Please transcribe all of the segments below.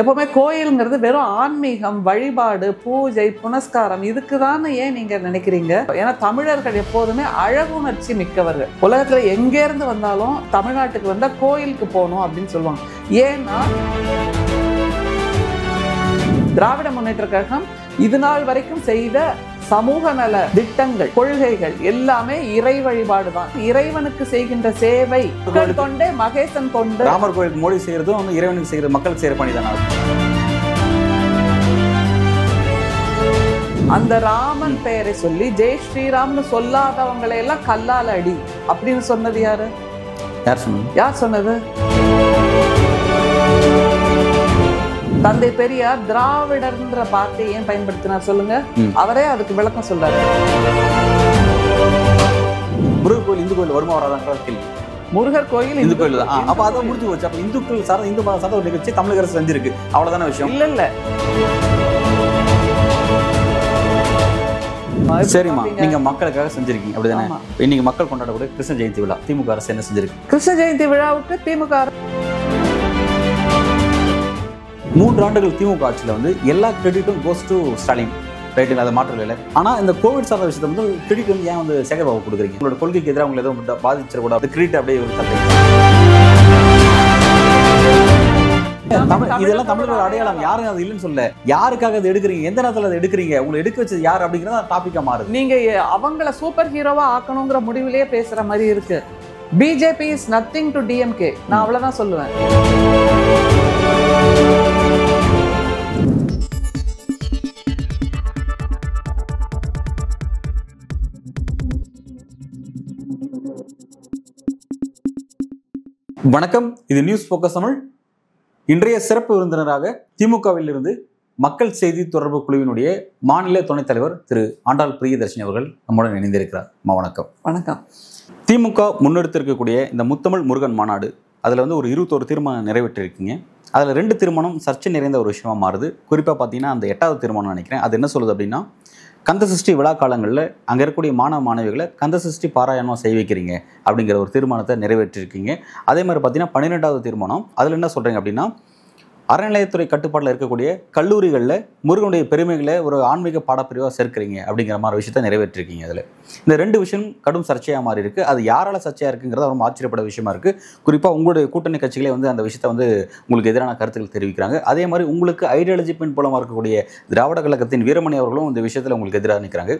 எப்பவுமே கோயிலுங்கிறது வெறும் ஆன்மீகம் வழிபாடு பூஜை புனஸ்காரம் இதுக்கு தான் ஏன் நீங்கள் நினைக்கிறீங்க ஏன்னா தமிழர்கள் எப்போதுமே அழகுணர்ச்சி மிக்கவர்கள் உலகத்தில் எங்கேருந்து வந்தாலும் தமிழ்நாட்டுக்கு வந்தால் கோயிலுக்கு போகணும் அப்படின்னு சொல்லுவாங்க ஏன்னா திராவிட முன்னேற்ற கழகம் இது நாள் வரைக்கும் செய்த சமூக நல திட்டங்கள் கொள்கைகள் எல்லாமே இறை வழிபாடு தான் இறைவனுக்கு செய்கின்ற சேவை மக்கள் கொண்டே மகேசன் கொண்டு ராமர் கோயில் மோடி செய்யறதும் வந்து இறைவனுக்கு செய்கிற மக்களுக்கு செய்கிற பணி தானே அந்த ராமன் பெயரை சொல்லி ஜெய் ஸ்ரீராம்னு சொல்லாதவங்களை எல்லாம் கல்லால் அடி அப்படின்னு சொன்னது யாரு யார் சொன்னது யார் சொன்னது தந்தை பெரியார் திராவிடர்ன்ற வார்த்தையை ஏன் பயன்படுத்தினார் சொல்லுங்க அவரே அதுக்கு விளக்கம் சொல்றாரு முருகர் கோயில் இந்து கோயில் வருமா வராதான்ற கேள்வி முருகர் கோயில் இந்து கோயில் தான் அப்ப அதை முடிஞ்சு போச்சு அப்ப இந்துக்கள் சார்ந்த இந்து மதம் சார்ந்த ஒரு நிகழ்ச்சி தமிழக அரசு செஞ்சிருக்கு அவ்வளவுதான விஷயம் இல்ல இல்ல சரிம்மா நீங்க மக்களுக்காக செஞ்சிருக்கீங்க அப்படிதானே இன்னைக்கு மக்கள் கொண்டாடக்கூடிய கிருஷ்ண ஜெயந்தி விழா திமுக அரசு என்ன செஞ்சிருக்கு கிருஷ்ண ஜெயந்தி விழாவுக்கு திமுக அரசு மூன்று ஆண்டுகள் திமுக ஆட்சியில் வந்து எல்லா கிரெடிட்டும் கோஸ் டு ஸ்டாலின் ரைட்டுங்க அதை மாற்றம் இல்லை ஆனால் இந்த கோவிட் சார்ந்த விஷயத்தை வந்து கிரெடிட் வந்து ஏன் வந்து சேகர் பாபு கொடுக்குறீங்க உங்களோட கொள்கைக்கு எதிராக உங்களை எதுவும் பாதிச்சிடக்கூடாது அந்த கிரெடிட் அப்படியே ஒரு தமிழ் இதெல்லாம் தமிழரோட அடையாளம் யாரும் அது இல்லைன்னு சொல்ல யாருக்காக அதை எடுக்கிறீங்க எந்த நேரத்தில் அதை எடுக்கிறீங்க உங்களை எடுக்க வச்சது யார் அப்படிங்கிறத டாபிக்கா மாறுது நீங்க அவங்கள சூப்பர் ஹீரோவா ஆக்கணுங்கிற முடிவுலயே பேசுற மாதிரி இருக்கு BJP is nothing to DMK நான் அவ்வளவுதான் சொல்லுவேன் வணக்கம் இது நியூஸ் போக்கஸ் தமிழ் இன்றைய சிறப்பு விருந்தினராக திமுகவில் இருந்து மக்கள் செய்தி தொடர்பு குழுவினுடைய மாநில துணைத் தலைவர் திரு ஆண்டாள் பிரியதர்ஷினி அவர்கள் நம்முடன் இணைந்திருக்கிறார் வணக்கம் வணக்கம் திமுக முன்னெடுத்திருக்கக்கூடிய இந்த முத்தமிழ் முருகன் மாநாடு அதில் வந்து ஒரு இருபத்தோரு தீர்மானம் நிறைவேற்றிருக்கீங்க அதில் ரெண்டு திருமணம் சர்ச்சை நிறைந்த ஒரு விஷயமா மாறுது குறிப்பாக பார்த்தீங்கன்னா அந்த எட்டாவது திருமணம் நினைக்கிறேன் அது என்ன சொல்லுது அப்படின்னா கந்த சஷ்டி விழா காலங்களில் அங்கே இருக்கக்கூடிய மாணவ மாணவிகளை கந்த சஷ்டி பாராயணமாக செய்ய வைக்கிறீங்க அப்படிங்கிற ஒரு தீர்மானத்தை நிறைவேற்றிருக்கீங்க அதே மாதிரி பார்த்தீங்கன்னா பன்னிரெண்டாவது தீர்மானம் அதில் என்ன சொல்கிறீங்க அப்படின்னா அறநிலையத்துறை கட்டுப்பாட்டில் இருக்கக்கூடிய கல்லூரிகளில் முருகனுடைய பெருமைகளை ஒரு ஆன்மீக பாடப்பிரிவாக சேர்க்குறீங்க அப்படிங்கிற மாதிரி விஷயத்த நிறைவேற்றிருக்கீங்க அதில் இந்த ரெண்டு விஷயம் கடும் சர்ச்சையாக மாறி இருக்குது அது யாரால் சர்ச்சையாக இருக்குங்கிறத ரொம்ப ஆச்சரியப்பட விஷயமா இருக்குது குறிப்பாக உங்களுடைய கூட்டணி கட்சிகளே வந்து அந்த விஷயத்தை வந்து உங்களுக்கு எதிரான கருத்துக்கள் தெரிவிக்கிறாங்க அதே மாதிரி உங்களுக்கு ஐடியாலஜி பின் போலமாக இருக்கக்கூடிய திராவிட கழகத்தின் வீரமணி அவர்களும் இந்த விஷயத்தில் உங்களுக்கு எதிராக நிற்கிறாங்க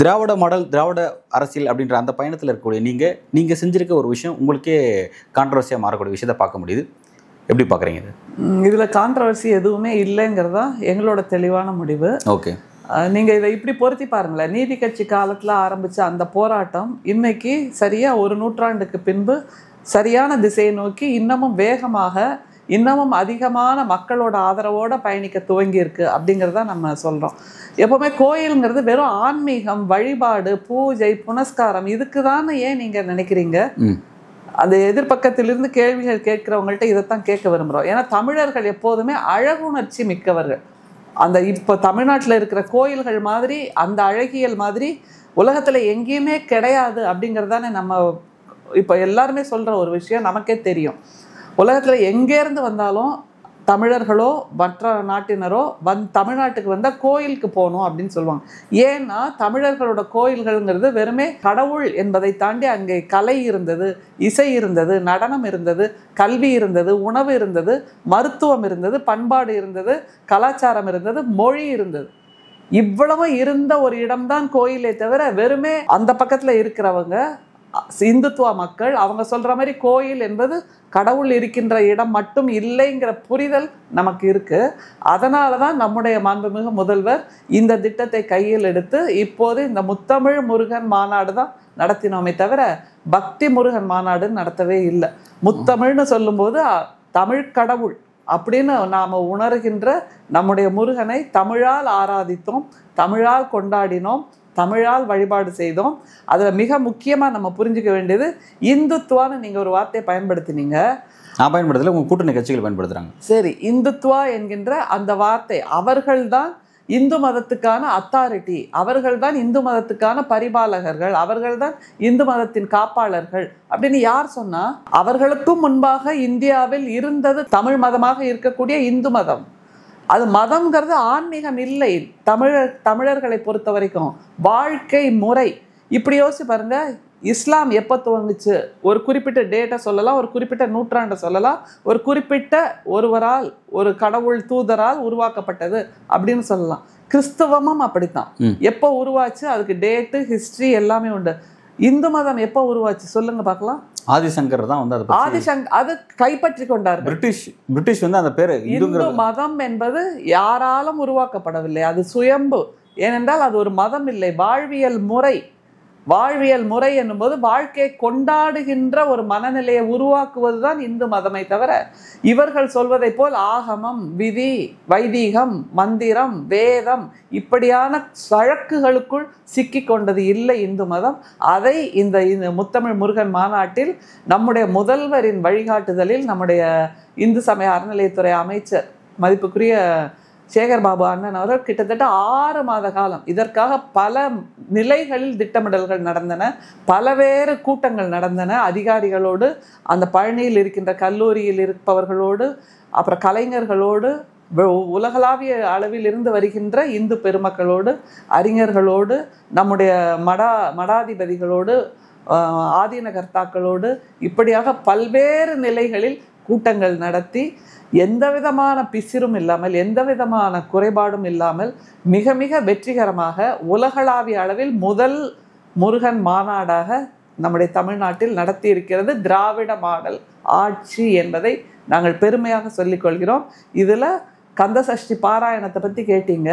திராவிட மாடல் திராவிட அரசியல் அப்படின்ற அந்த பயணத்தில் இருக்கக்கூடிய நீங்கள் நீங்கள் செஞ்சுருக்க ஒரு விஷயம் உங்களுக்கே கான்ட்ரவர்சியாக மாறக்கூடிய விஷயத்தை பார்க்க முடியுது எப்படி பார்க்குறீங்க இது இதில் கான்ட்ரவர்சி எதுவுமே இல்லைங்கிறதா எங்களோட தெளிவான முடிவு ஓகே நீங்கள் இதை இப்படி பொருத்தி பாருங்களேன் நீதி கட்சி காலத்தில் ஆரம்பித்த அந்த போராட்டம் இன்னைக்கு சரியாக ஒரு நூற்றாண்டுக்கு பின்பு சரியான திசையை நோக்கி இன்னமும் வேகமாக இன்னமும் அதிகமான மக்களோட ஆதரவோடு பயணிக்க துவங்கியிருக்கு அப்படிங்கிறத நம்ம சொல்கிறோம் எப்போவுமே கோயிலுங்கிறது வெறும் ஆன்மீகம் வழிபாடு பூஜை புனஸ்காரம் இதுக்கு தானே ஏன் நீங்கள் நினைக்கிறீங்க அந்த எதிர்பக்கத்திலிருந்து கேள்விகள் கேட்குறவங்கள்ட்ட இதைத்தான் கேட்க விரும்புகிறோம் ஏன்னா தமிழர்கள் எப்போதுமே அழகுணர்ச்சி மிக்கவர்கள் அந்த இப்போ தமிழ்நாட்டில் இருக்கிற கோயில்கள் மாதிரி அந்த அழகியல் மாதிரி உலகத்தில் எங்கேயுமே கிடையாது அப்படிங்கிறது தானே நம்ம இப்போ எல்லாருமே சொல்கிற ஒரு விஷயம் நமக்கே தெரியும் உலகத்தில் எங்கேருந்து வந்தாலும் தமிழர்களோ மற்ற நாட்டினரோ வந் தமிழ்நாட்டுக்கு வந்தால் கோயிலுக்கு போகணும் அப்படின்னு சொல்லுவாங்க ஏன்னா தமிழர்களோட கோயில்கள்ங்கிறது வெறுமே கடவுள் என்பதை தாண்டி அங்கே கலை இருந்தது இசை இருந்தது நடனம் இருந்தது கல்வி இருந்தது உணவு இருந்தது மருத்துவம் இருந்தது பண்பாடு இருந்தது கலாச்சாரம் இருந்தது மொழி இருந்தது இவ்வளவு இருந்த ஒரு இடம்தான் கோயிலே தவிர வெறுமே அந்த பக்கத்தில் இருக்கிறவங்க இந்துத்துவ மக்கள் அவங்க சொல்கிற மாதிரி கோயில் என்பது கடவுள் இருக்கின்ற இடம் மட்டும் இல்லைங்கிற புரிதல் நமக்கு இருக்குது அதனால தான் நம்முடைய மாண்புமிகு முதல்வர் இந்த திட்டத்தை கையில் எடுத்து இப்போது இந்த முத்தமிழ் முருகன் மாநாடு தான் நடத்தினோமே தவிர பக்தி முருகன் மாநாடுன்னு நடத்தவே இல்லை முத்தமிழ்னு சொல்லும்போது தமிழ் கடவுள் அப்படின்னு நாம் உணர்கின்ற நம்முடைய முருகனை தமிழால் ஆராதித்தோம் தமிழால் கொண்டாடினோம் தமிழால் வழிபாடு செய்தோம் அதில் மிக முக்கியமாக நம்ம புரிஞ்சுக்க வேண்டியது இந்துத்துவான்னு நீங்கள் ஒரு வார்த்தையை பயன்படுத்தினீங்க நான் பயன்படுத்தல உங்கள் கூட்டணி கட்சிகள் பயன்படுத்துகிறாங்க சரி இந்துத்துவா என்கின்ற அந்த வார்த்தை அவர்கள்தான் இந்து மதத்துக்கான அத்தாரிட்டி அவர்கள்தான் இந்து மதத்துக்கான பரிபாலகர்கள் அவர்கள் தான் இந்து மதத்தின் காப்பாளர்கள் அப்படின்னு யார் சொன்னா அவர்களுக்கும் முன்பாக இந்தியாவில் இருந்தது தமிழ் மதமாக இருக்கக்கூடிய இந்து மதம் அது மதம்ங்கிறது ஆன்மீகம் இல்லை தமிழர் தமிழர்களை பொறுத்த வரைக்கும் வாழ்க்கை முறை இப்படி யோசிச்சு பாருங்க இஸ்லாம் எப்போ துவங்குச்சு ஒரு குறிப்பிட்ட டேட்டை சொல்லலாம் ஒரு குறிப்பிட்ட நூற்றாண்டை சொல்லலாம் ஒரு குறிப்பிட்ட ஒருவரால் ஒரு கடவுள் தூதரால் உருவாக்கப்பட்டது அப்படின்னு சொல்லலாம் கிறிஸ்தவமும் அப்படித்தான் எப்போ உருவாச்சு அதுக்கு டேட்டு ஹிஸ்ட்ரி எல்லாமே உண்டு இந்து மதம் எப்போ உருவாச்சு சொல்லுங்க பார்க்கலாம் ஆதிசங்கர் தான் வந்து அது ஆதிசங்கர் அது கைப்பற்றி கொண்டார் பிரிட்டிஷ் பிரிட்டிஷ் வந்து அந்த பேரு இந்து மதம் என்பது யாராலும் உருவாக்கப்படவில்லை அது சுயம்பு ஏனென்றால் அது ஒரு மதம் இல்லை வாழ்வியல் முறை வாழ்வியல் முறை என்னும்போது வாழ்க்கையை கொண்டாடுகின்ற ஒரு மனநிலையை உருவாக்குவது தான் இந்து மதமே தவிர இவர்கள் சொல்வதைப் போல் ஆகமம் விதி வைதீகம் மந்திரம் வேதம் இப்படியான சழக்குகளுக்குள் சிக்கி கொண்டது இல்லை இந்து மதம் அதை இந்த முத்தமிழ் முருகன் மாநாட்டில் நம்முடைய முதல்வரின் வழிகாட்டுதலில் நம்முடைய இந்து சமய அறநிலையத்துறை அமைச்சர் மதிப்புக்குரிய சேகர் பாபு அண்ணன் அவர்கள் கிட்டத்தட்ட ஆறு மாத காலம் இதற்காக பல நிலைகளில் திட்டமிடல்கள் நடந்தன பலவேறு கூட்டங்கள் நடந்தன அதிகாரிகளோடு அந்த பழனியில் இருக்கின்ற கல்லூரியில் இருப்பவர்களோடு அப்புறம் கலைஞர்களோடு உலகளாவிய அளவில் இருந்து வருகின்ற இந்து பெருமக்களோடு அறிஞர்களோடு நம்முடைய மடா மடாதிபதிகளோடு ஆதீன கர்த்தாக்களோடு இப்படியாக பல்வேறு நிலைகளில் கூட்டங்கள் நடத்தி எந்த விதமான பிசிறும் இல்லாமல் எந்த விதமான குறைபாடும் இல்லாமல் மிக மிக வெற்றிகரமாக உலகளாவிய அளவில் முதல் முருகன் மாநாடாக நம்முடைய தமிழ்நாட்டில் நடத்தி இருக்கிறது திராவிட மாடல் ஆட்சி என்பதை நாங்கள் பெருமையாக சொல்லிக்கொள்கிறோம் இதில் கந்தசஷ்டி பாராயணத்தை பற்றி கேட்டீங்க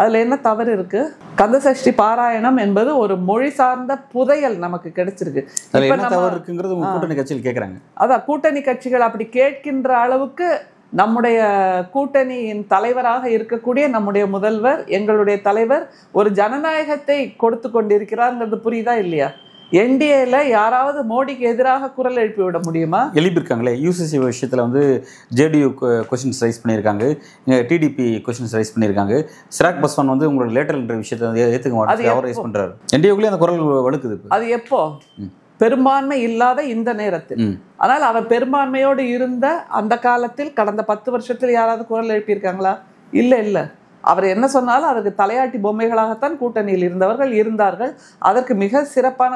அதில் என்ன தவறு இருக்கு கந்தசஷ்டி பாராயணம் என்பது ஒரு மொழி சார்ந்த புதையல் நமக்கு கிடைச்சிருக்கு தவறு கூட்டணி கட்சியில் கேட்குறாங்க அதான் கூட்டணி கட்சிகள் அப்படி கேட்கின்ற அளவுக்கு நம்முடைய கூட்டணியின் தலைவராக இருக்கக்கூடிய நம்முடைய முதல்வர் எங்களுடைய தலைவர் ஒரு ஜனநாயகத்தை கொடுத்து கொண்டிருக்கிறார்ங்கிறது புரியுதா இல்லையா என்டிஏல யாராவது மோடிக்கு எதிராக குரல் எழுப்பி விட முடியுமா எழுப்பியிருக்காங்களே யூசிசி விஷயத்தில் வந்து ஜேடியு கொஸ்டின்ஸ் ரைஸ் பண்ணியிருக்காங்க இங்கே டிடிபி கொஸ்டின்ஸ் ரைஸ் பண்ணியிருக்காங்க சிராக் பஸ்வான் வந்து உங்களுக்கு லேட்டர் என்ற விஷயத்தை வந்து ஏற்றுக்க மாட்டாங்க அவர் ரைஸ் பண்ணுறாரு என்டிஏக்குள்ளே அந்த குரல் வழுக்குது அது எப்போ பெரும்பான்மை இல்லாத இந்த நேரத்தில் ஆனால் அவர் பெரும்பான்மையோடு இருந்த அந்த காலத்தில் கடந்த பத்து வருஷத்தில் யாராவது குரல் எழுப்பியிருக்காங்களா இல்லை இல்லை அவர் என்ன சொன்னாலும் அதற்கு தலையாட்டி பொம்மைகளாகத்தான் கூட்டணியில் இருந்தவர்கள் இருந்தார்கள் அதற்கு மிக சிறப்பான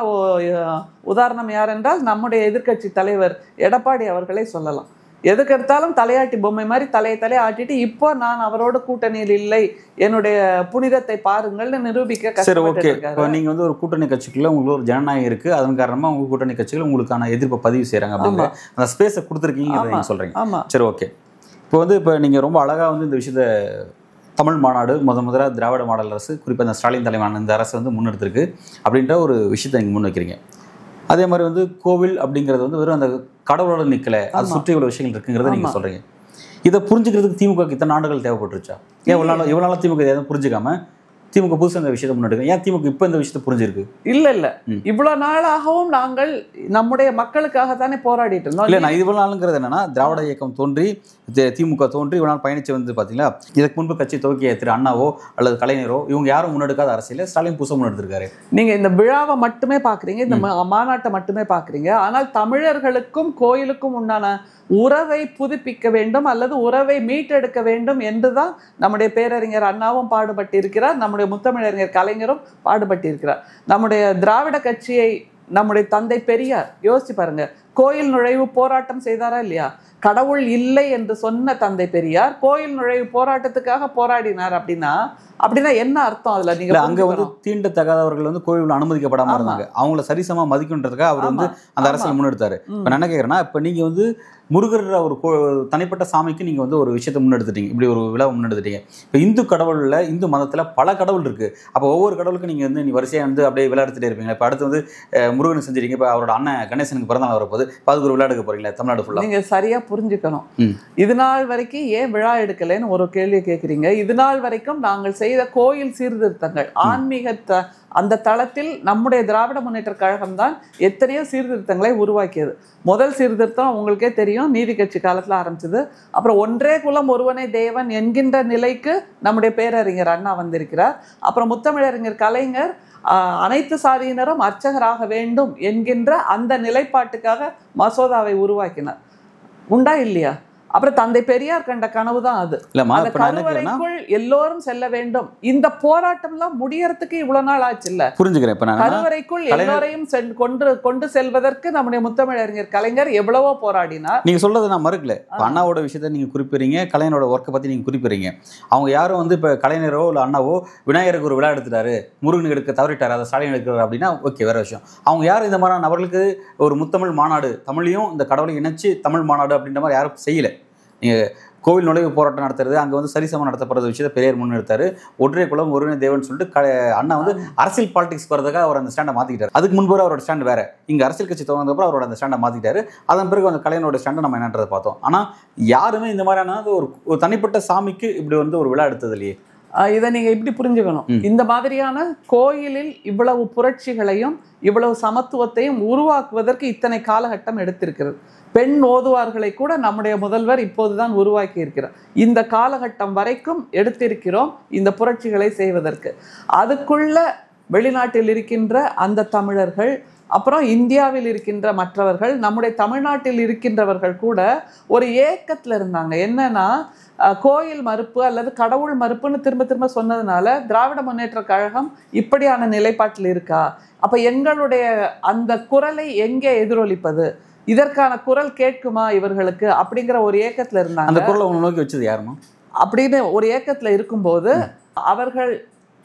உதாரணம் யார் என்றால் நம்முடைய எதிர்கட்சி தலைவர் எடப்பாடி அவர்களை சொல்லலாம் எதுக்கெடுத்தாலும் தலையாட்டி பொம்மை மாதிரி தலையை தலையை ஆட்டிட்டு இப்போ நான் அவரோட கூட்டணியில் இல்லை என்னுடைய புனிதத்தை பாருங்கள்னு நிரூபிக்க சரி ஓகே இப்போ நீங்கள் வந்து ஒரு கூட்டணி கட்சிக்குள்ள உங்களுக்கு ஒரு ஜனநாயகம் இருக்கு அதன் காரணமாக உங்க கூட்டணி கட்சிகள் உங்களுக்கான எதிர்ப்பை பதிவு செய்கிறாங்க அப்படின்னு அந்த ஸ்பேஸை கொடுத்துருக்கீங்க சொல்கிறீங்க ஆமாம் சரி ஓகே இப்போ வந்து இப்போ நீங்கள் ரொம்ப அழகாக வந்து இந்த விஷயத்தை தமிழ் மாநாடு முத முதல்ல திராவிட மாடல் அரசு குறிப்பாக இந்த ஸ்டாலின் தலைமையான இந்த அரசு வந்து முன்னெடுத்திருக்கு அப்படின்ற ஒரு விஷயத்தை நீங்கள் முன் வைக்கிறீங்க அதே மாதிரி வந்து கோவில் அப்படிங்கிறது வந்து வெறும் அந்த கடவுளோட நிற்கலை அது சுற்றி உள்ள விஷயங்கள் இருக்குங்கிறத நீங்கள் சொல்கிறீங்க இதை புரிஞ்சுக்கிறதுக்கு திமுக இத்தனை ஆண்டுகள் தேவைப்பட்டுருச்சா ஏன் இவ்வளோ இவ்வளோ திமுக எதாவது புரிஞ்சுக்காம திமுக புதுசாக இந்த விஷயத்தை முன்னாடி ஏன் திமுக இப்போ இந்த விஷயத்தை புரிஞ்சிருக்கு இல்லை இல்லை இவ்வளோ நாளாகவும் நாங்கள் நம்முடைய மக்களுக்காக தானே போராடிட்டு இருந்தோம் இல்லை நான் இவ்வளோ நாளுங்கிறது என்னன்னா திராவிட இயக்கம் தோன்றி திமுக தோன்றி இவ்வளோ நாள் பயணிச்சு வந்து பார்த்தீங்களா இதுக்கு முன்பு கட்சி துவக்கிய திரு அண்ணாவோ அல்லது கலைஞரோ இவங்க யாரும் முன்னெடுக்காத அரசியல் ஸ்டாலின் புதுசாக முன்னெடுத்திருக்காரு நீங்கள் இந்த விழாவை மட்டுமே பார்க்குறீங்க இந்த மாநாட்டை மட்டுமே பார்க்குறீங்க ஆனால் தமிழர்களுக்கும் கோயிலுக்கும் உண்டான உறவை புதுப்பிக்க வேண்டும் அல்லது உறவை மீட்டெடுக்க வேண்டும் என்று தான் நம்முடைய பேரறிஞர் அண்ணாவும் பாடுபட்டிருக்கிறார் நம்முடைய நம்முடைய முத்தமிழறிஞர் கலைஞரும் பாடுபட்டிருக்கிறார் நம்முடைய திராவிட கட்சியை நம்முடைய தந்தை பெரியார் யோசிச்சு பாருங்க கோயில் நுழைவு போராட்டம் செய்தாரா இல்லையா கடவுள் இல்லை என்று சொன்ன தந்தை பெரியார் கோயில் நுழைவு போராட்டத்துக்காக போராடினார் அப்படின்னா அப்படின்னா என்ன அர்த்தம் அதுல நீங்க அங்க வந்து தகாதவர்கள் வந்து கோயில் அனுமதிக்கப்படாம இருந்தாங்க அவங்கள சரிசமா மதிக்கின்றதுக்காக அவர் வந்து அந்த அரசியல் முன்னெடுத்தாரு இப்ப என்ன கேக்குறேன்னா இப்ப நீங்க வந்து முருகர் ஒரு தனிப்பட்ட சாமிக்கு நீங்கள் வந்து ஒரு விஷயத்தை முன்னெடுத்துட்டீங்க இப்படி ஒரு விழா முன்னெடுத்துட்டீங்க இப்போ இந்து கடவுளில் இந்து மதத்தில் பல கடவுள் இருக்குது அப்போ ஒவ்வொரு கடவுளுக்கும் நீங்கள் வந்து நீ வரிசையாக வந்து அப்படியே விழா இருப்பீங்க இப்போ அடுத்து வந்து முருகன் செஞ்சிருக்கீங்க இப்போ அவரோட அண்ணன் கணேசனுக்கு பிறந்தநாள் வரப்போது இப்போ அதுக்கு ஒரு விழா எடுக்க போகிறீங்களா தமிழ்நாடு ஃபுல்லாக நீங்கள் சரியாக புரிஞ்சுக்கணும் இது நாள் வரைக்கும் ஏன் விழா எடுக்கலைன்னு ஒரு கேள்வியை கேட்குறீங்க இது நாள் வரைக்கும் நாங்கள் செய்த கோயில் சீர்திருத்தங்கள் ஆன்மீகத்தை அந்த தளத்தில் நம்முடைய திராவிட முன்னேற்ற கழகம் தான் எத்தனையோ சீர்திருத்தங்களை உருவாக்கியது முதல் சீர்திருத்தம் உங்களுக்கே தெரியும் நீதி கட்சி காலத்தில் ஆரம்பிச்சது அப்புறம் ஒன்றே குலம் ஒருவனே தேவன் என்கின்ற நிலைக்கு நம்முடைய பேரறிஞர் அண்ணா வந்திருக்கிறார் அப்புறம் முத்தமிழறிஞர் கலைஞர் அனைத்து சாதியினரும் அர்ச்சகராக வேண்டும் என்கின்ற அந்த நிலைப்பாட்டுக்காக மசோதாவை உருவாக்கினார் உண்டா இல்லையா அப்புறம் தந்தை பெரியார் கண்ட கனவு தான் அது கருவறைக்குள் எல்லோரும் செல்ல வேண்டும் இந்த போராட்டம் எல்லாம் முடியறதுக்கு இவ்வளவு நாள் ஆச்சு இல்ல புரிஞ்சுக்கிறேன் கருவறைக்குள் எல்லோரையும் கொண்டு கொண்டு செல்வதற்கு நம்முடைய முத்தமிழறிஞர் கலைஞர் எவ்வளவோ போராடினார் நீங்க சொல்றது நான் மறுக்கல அண்ணாவோட விஷயத்த நீங்க குறிப்பிடுறீங்க கலைஞரோட ஒர்க்கை பத்தி நீங்க குறிப்பிறீங்க அவங்க யாரும் வந்து இப்ப கலைஞரோ இல்ல அண்ணாவோ விநாயகருக்கு ஒரு விழா எடுத்துட்டாரு முருகன் எடுக்க தவறிட்டாரு அதை ஸ்டாலின் எடுக்கிறார் அப்படின்னா ஓகே வேற விஷயம் அவங்க யாரும் இந்த மாதிரி நபர்களுக்கு ஒரு முத்தமிழ் மாநாடு தமிழையும் இந்த கடவுளை இணைச்சு தமிழ் மாநாடு அப்படின்ற மாதிரி யாரும் செய்யல நீங்கள் கோவில் நுழைவு போராட்டம் நடத்துறது அங்கே வந்து சரிசமம் நடத்தப்படுற விஷயத்த பெரியார் முன்னெடுத்தார் ஒற்றை குலம் ஒருவனே தேவன் சொல்லிட்டு அண்ணா வந்து அரசியல் பாலிடிக்ஸ் போகிறதுக்காக அவர் அந்த ஸ்டாண்டை மாற்றிக்கிட்டார் அதுக்கு முன்பு அவரோட ஸ்டாண்ட் வேறு இங்கே அரசியல் கட்சி தோணுறதுக்கப்புறம் அவரோட அந்த ஸ்டாண்டை மாற்றிக்கிட்டார் அதன் பிறகு அந்த கலைஞரோட ஸ்டாண்டை நம்ம என்னன்றதை பார்த்தோம் ஆனால் யாருமே இந்த மாதிரியான ஒரு தனிப்பட்ட சாமிக்கு இப்படி வந்து ஒரு விழா எடுத்தது இல்லையே இதை நீங்கள் இப்படி புரிஞ்சுக்கணும் இந்த மாதிரியான கோயிலில் இவ்வளவு புரட்சிகளையும் இவ்வளவு சமத்துவத்தையும் உருவாக்குவதற்கு இத்தனை காலகட்டம் எடுத்திருக்கிறது பெண் ஓதுவார்களை கூட நம்முடைய முதல்வர் இப்போதுதான் உருவாக்கி இருக்கிறார் இந்த காலகட்டம் வரைக்கும் எடுத்திருக்கிறோம் இந்த புரட்சிகளை செய்வதற்கு அதுக்குள்ள வெளிநாட்டில் இருக்கின்ற அந்த தமிழர்கள் அப்புறம் இந்தியாவில் இருக்கின்ற மற்றவர்கள் நம்முடைய தமிழ்நாட்டில் இருக்கின்றவர்கள் கூட ஒரு ஏக்கத்தில் இருந்தாங்க என்னன்னா கோயில் மறுப்பு அல்லது கடவுள் மறுப்புன்னு திரும்ப திரும்ப சொன்னதுனால திராவிட முன்னேற்ற கழகம் இப்படியான நிலைப்பாட்டில் இருக்கா அப்ப எங்களுடைய அந்த குரலை எங்கே எதிரொலிப்பது இதற்கான குரல் கேட்குமா இவர்களுக்கு அப்படிங்கிற ஒரு ஏக்கத்தில் இருந்தாங்க அந்த குரலை நோக்கி வச்சது யாருமா அப்படின்னு ஒரு ஏக்கத்தில் இருக்கும்போது அவர்கள்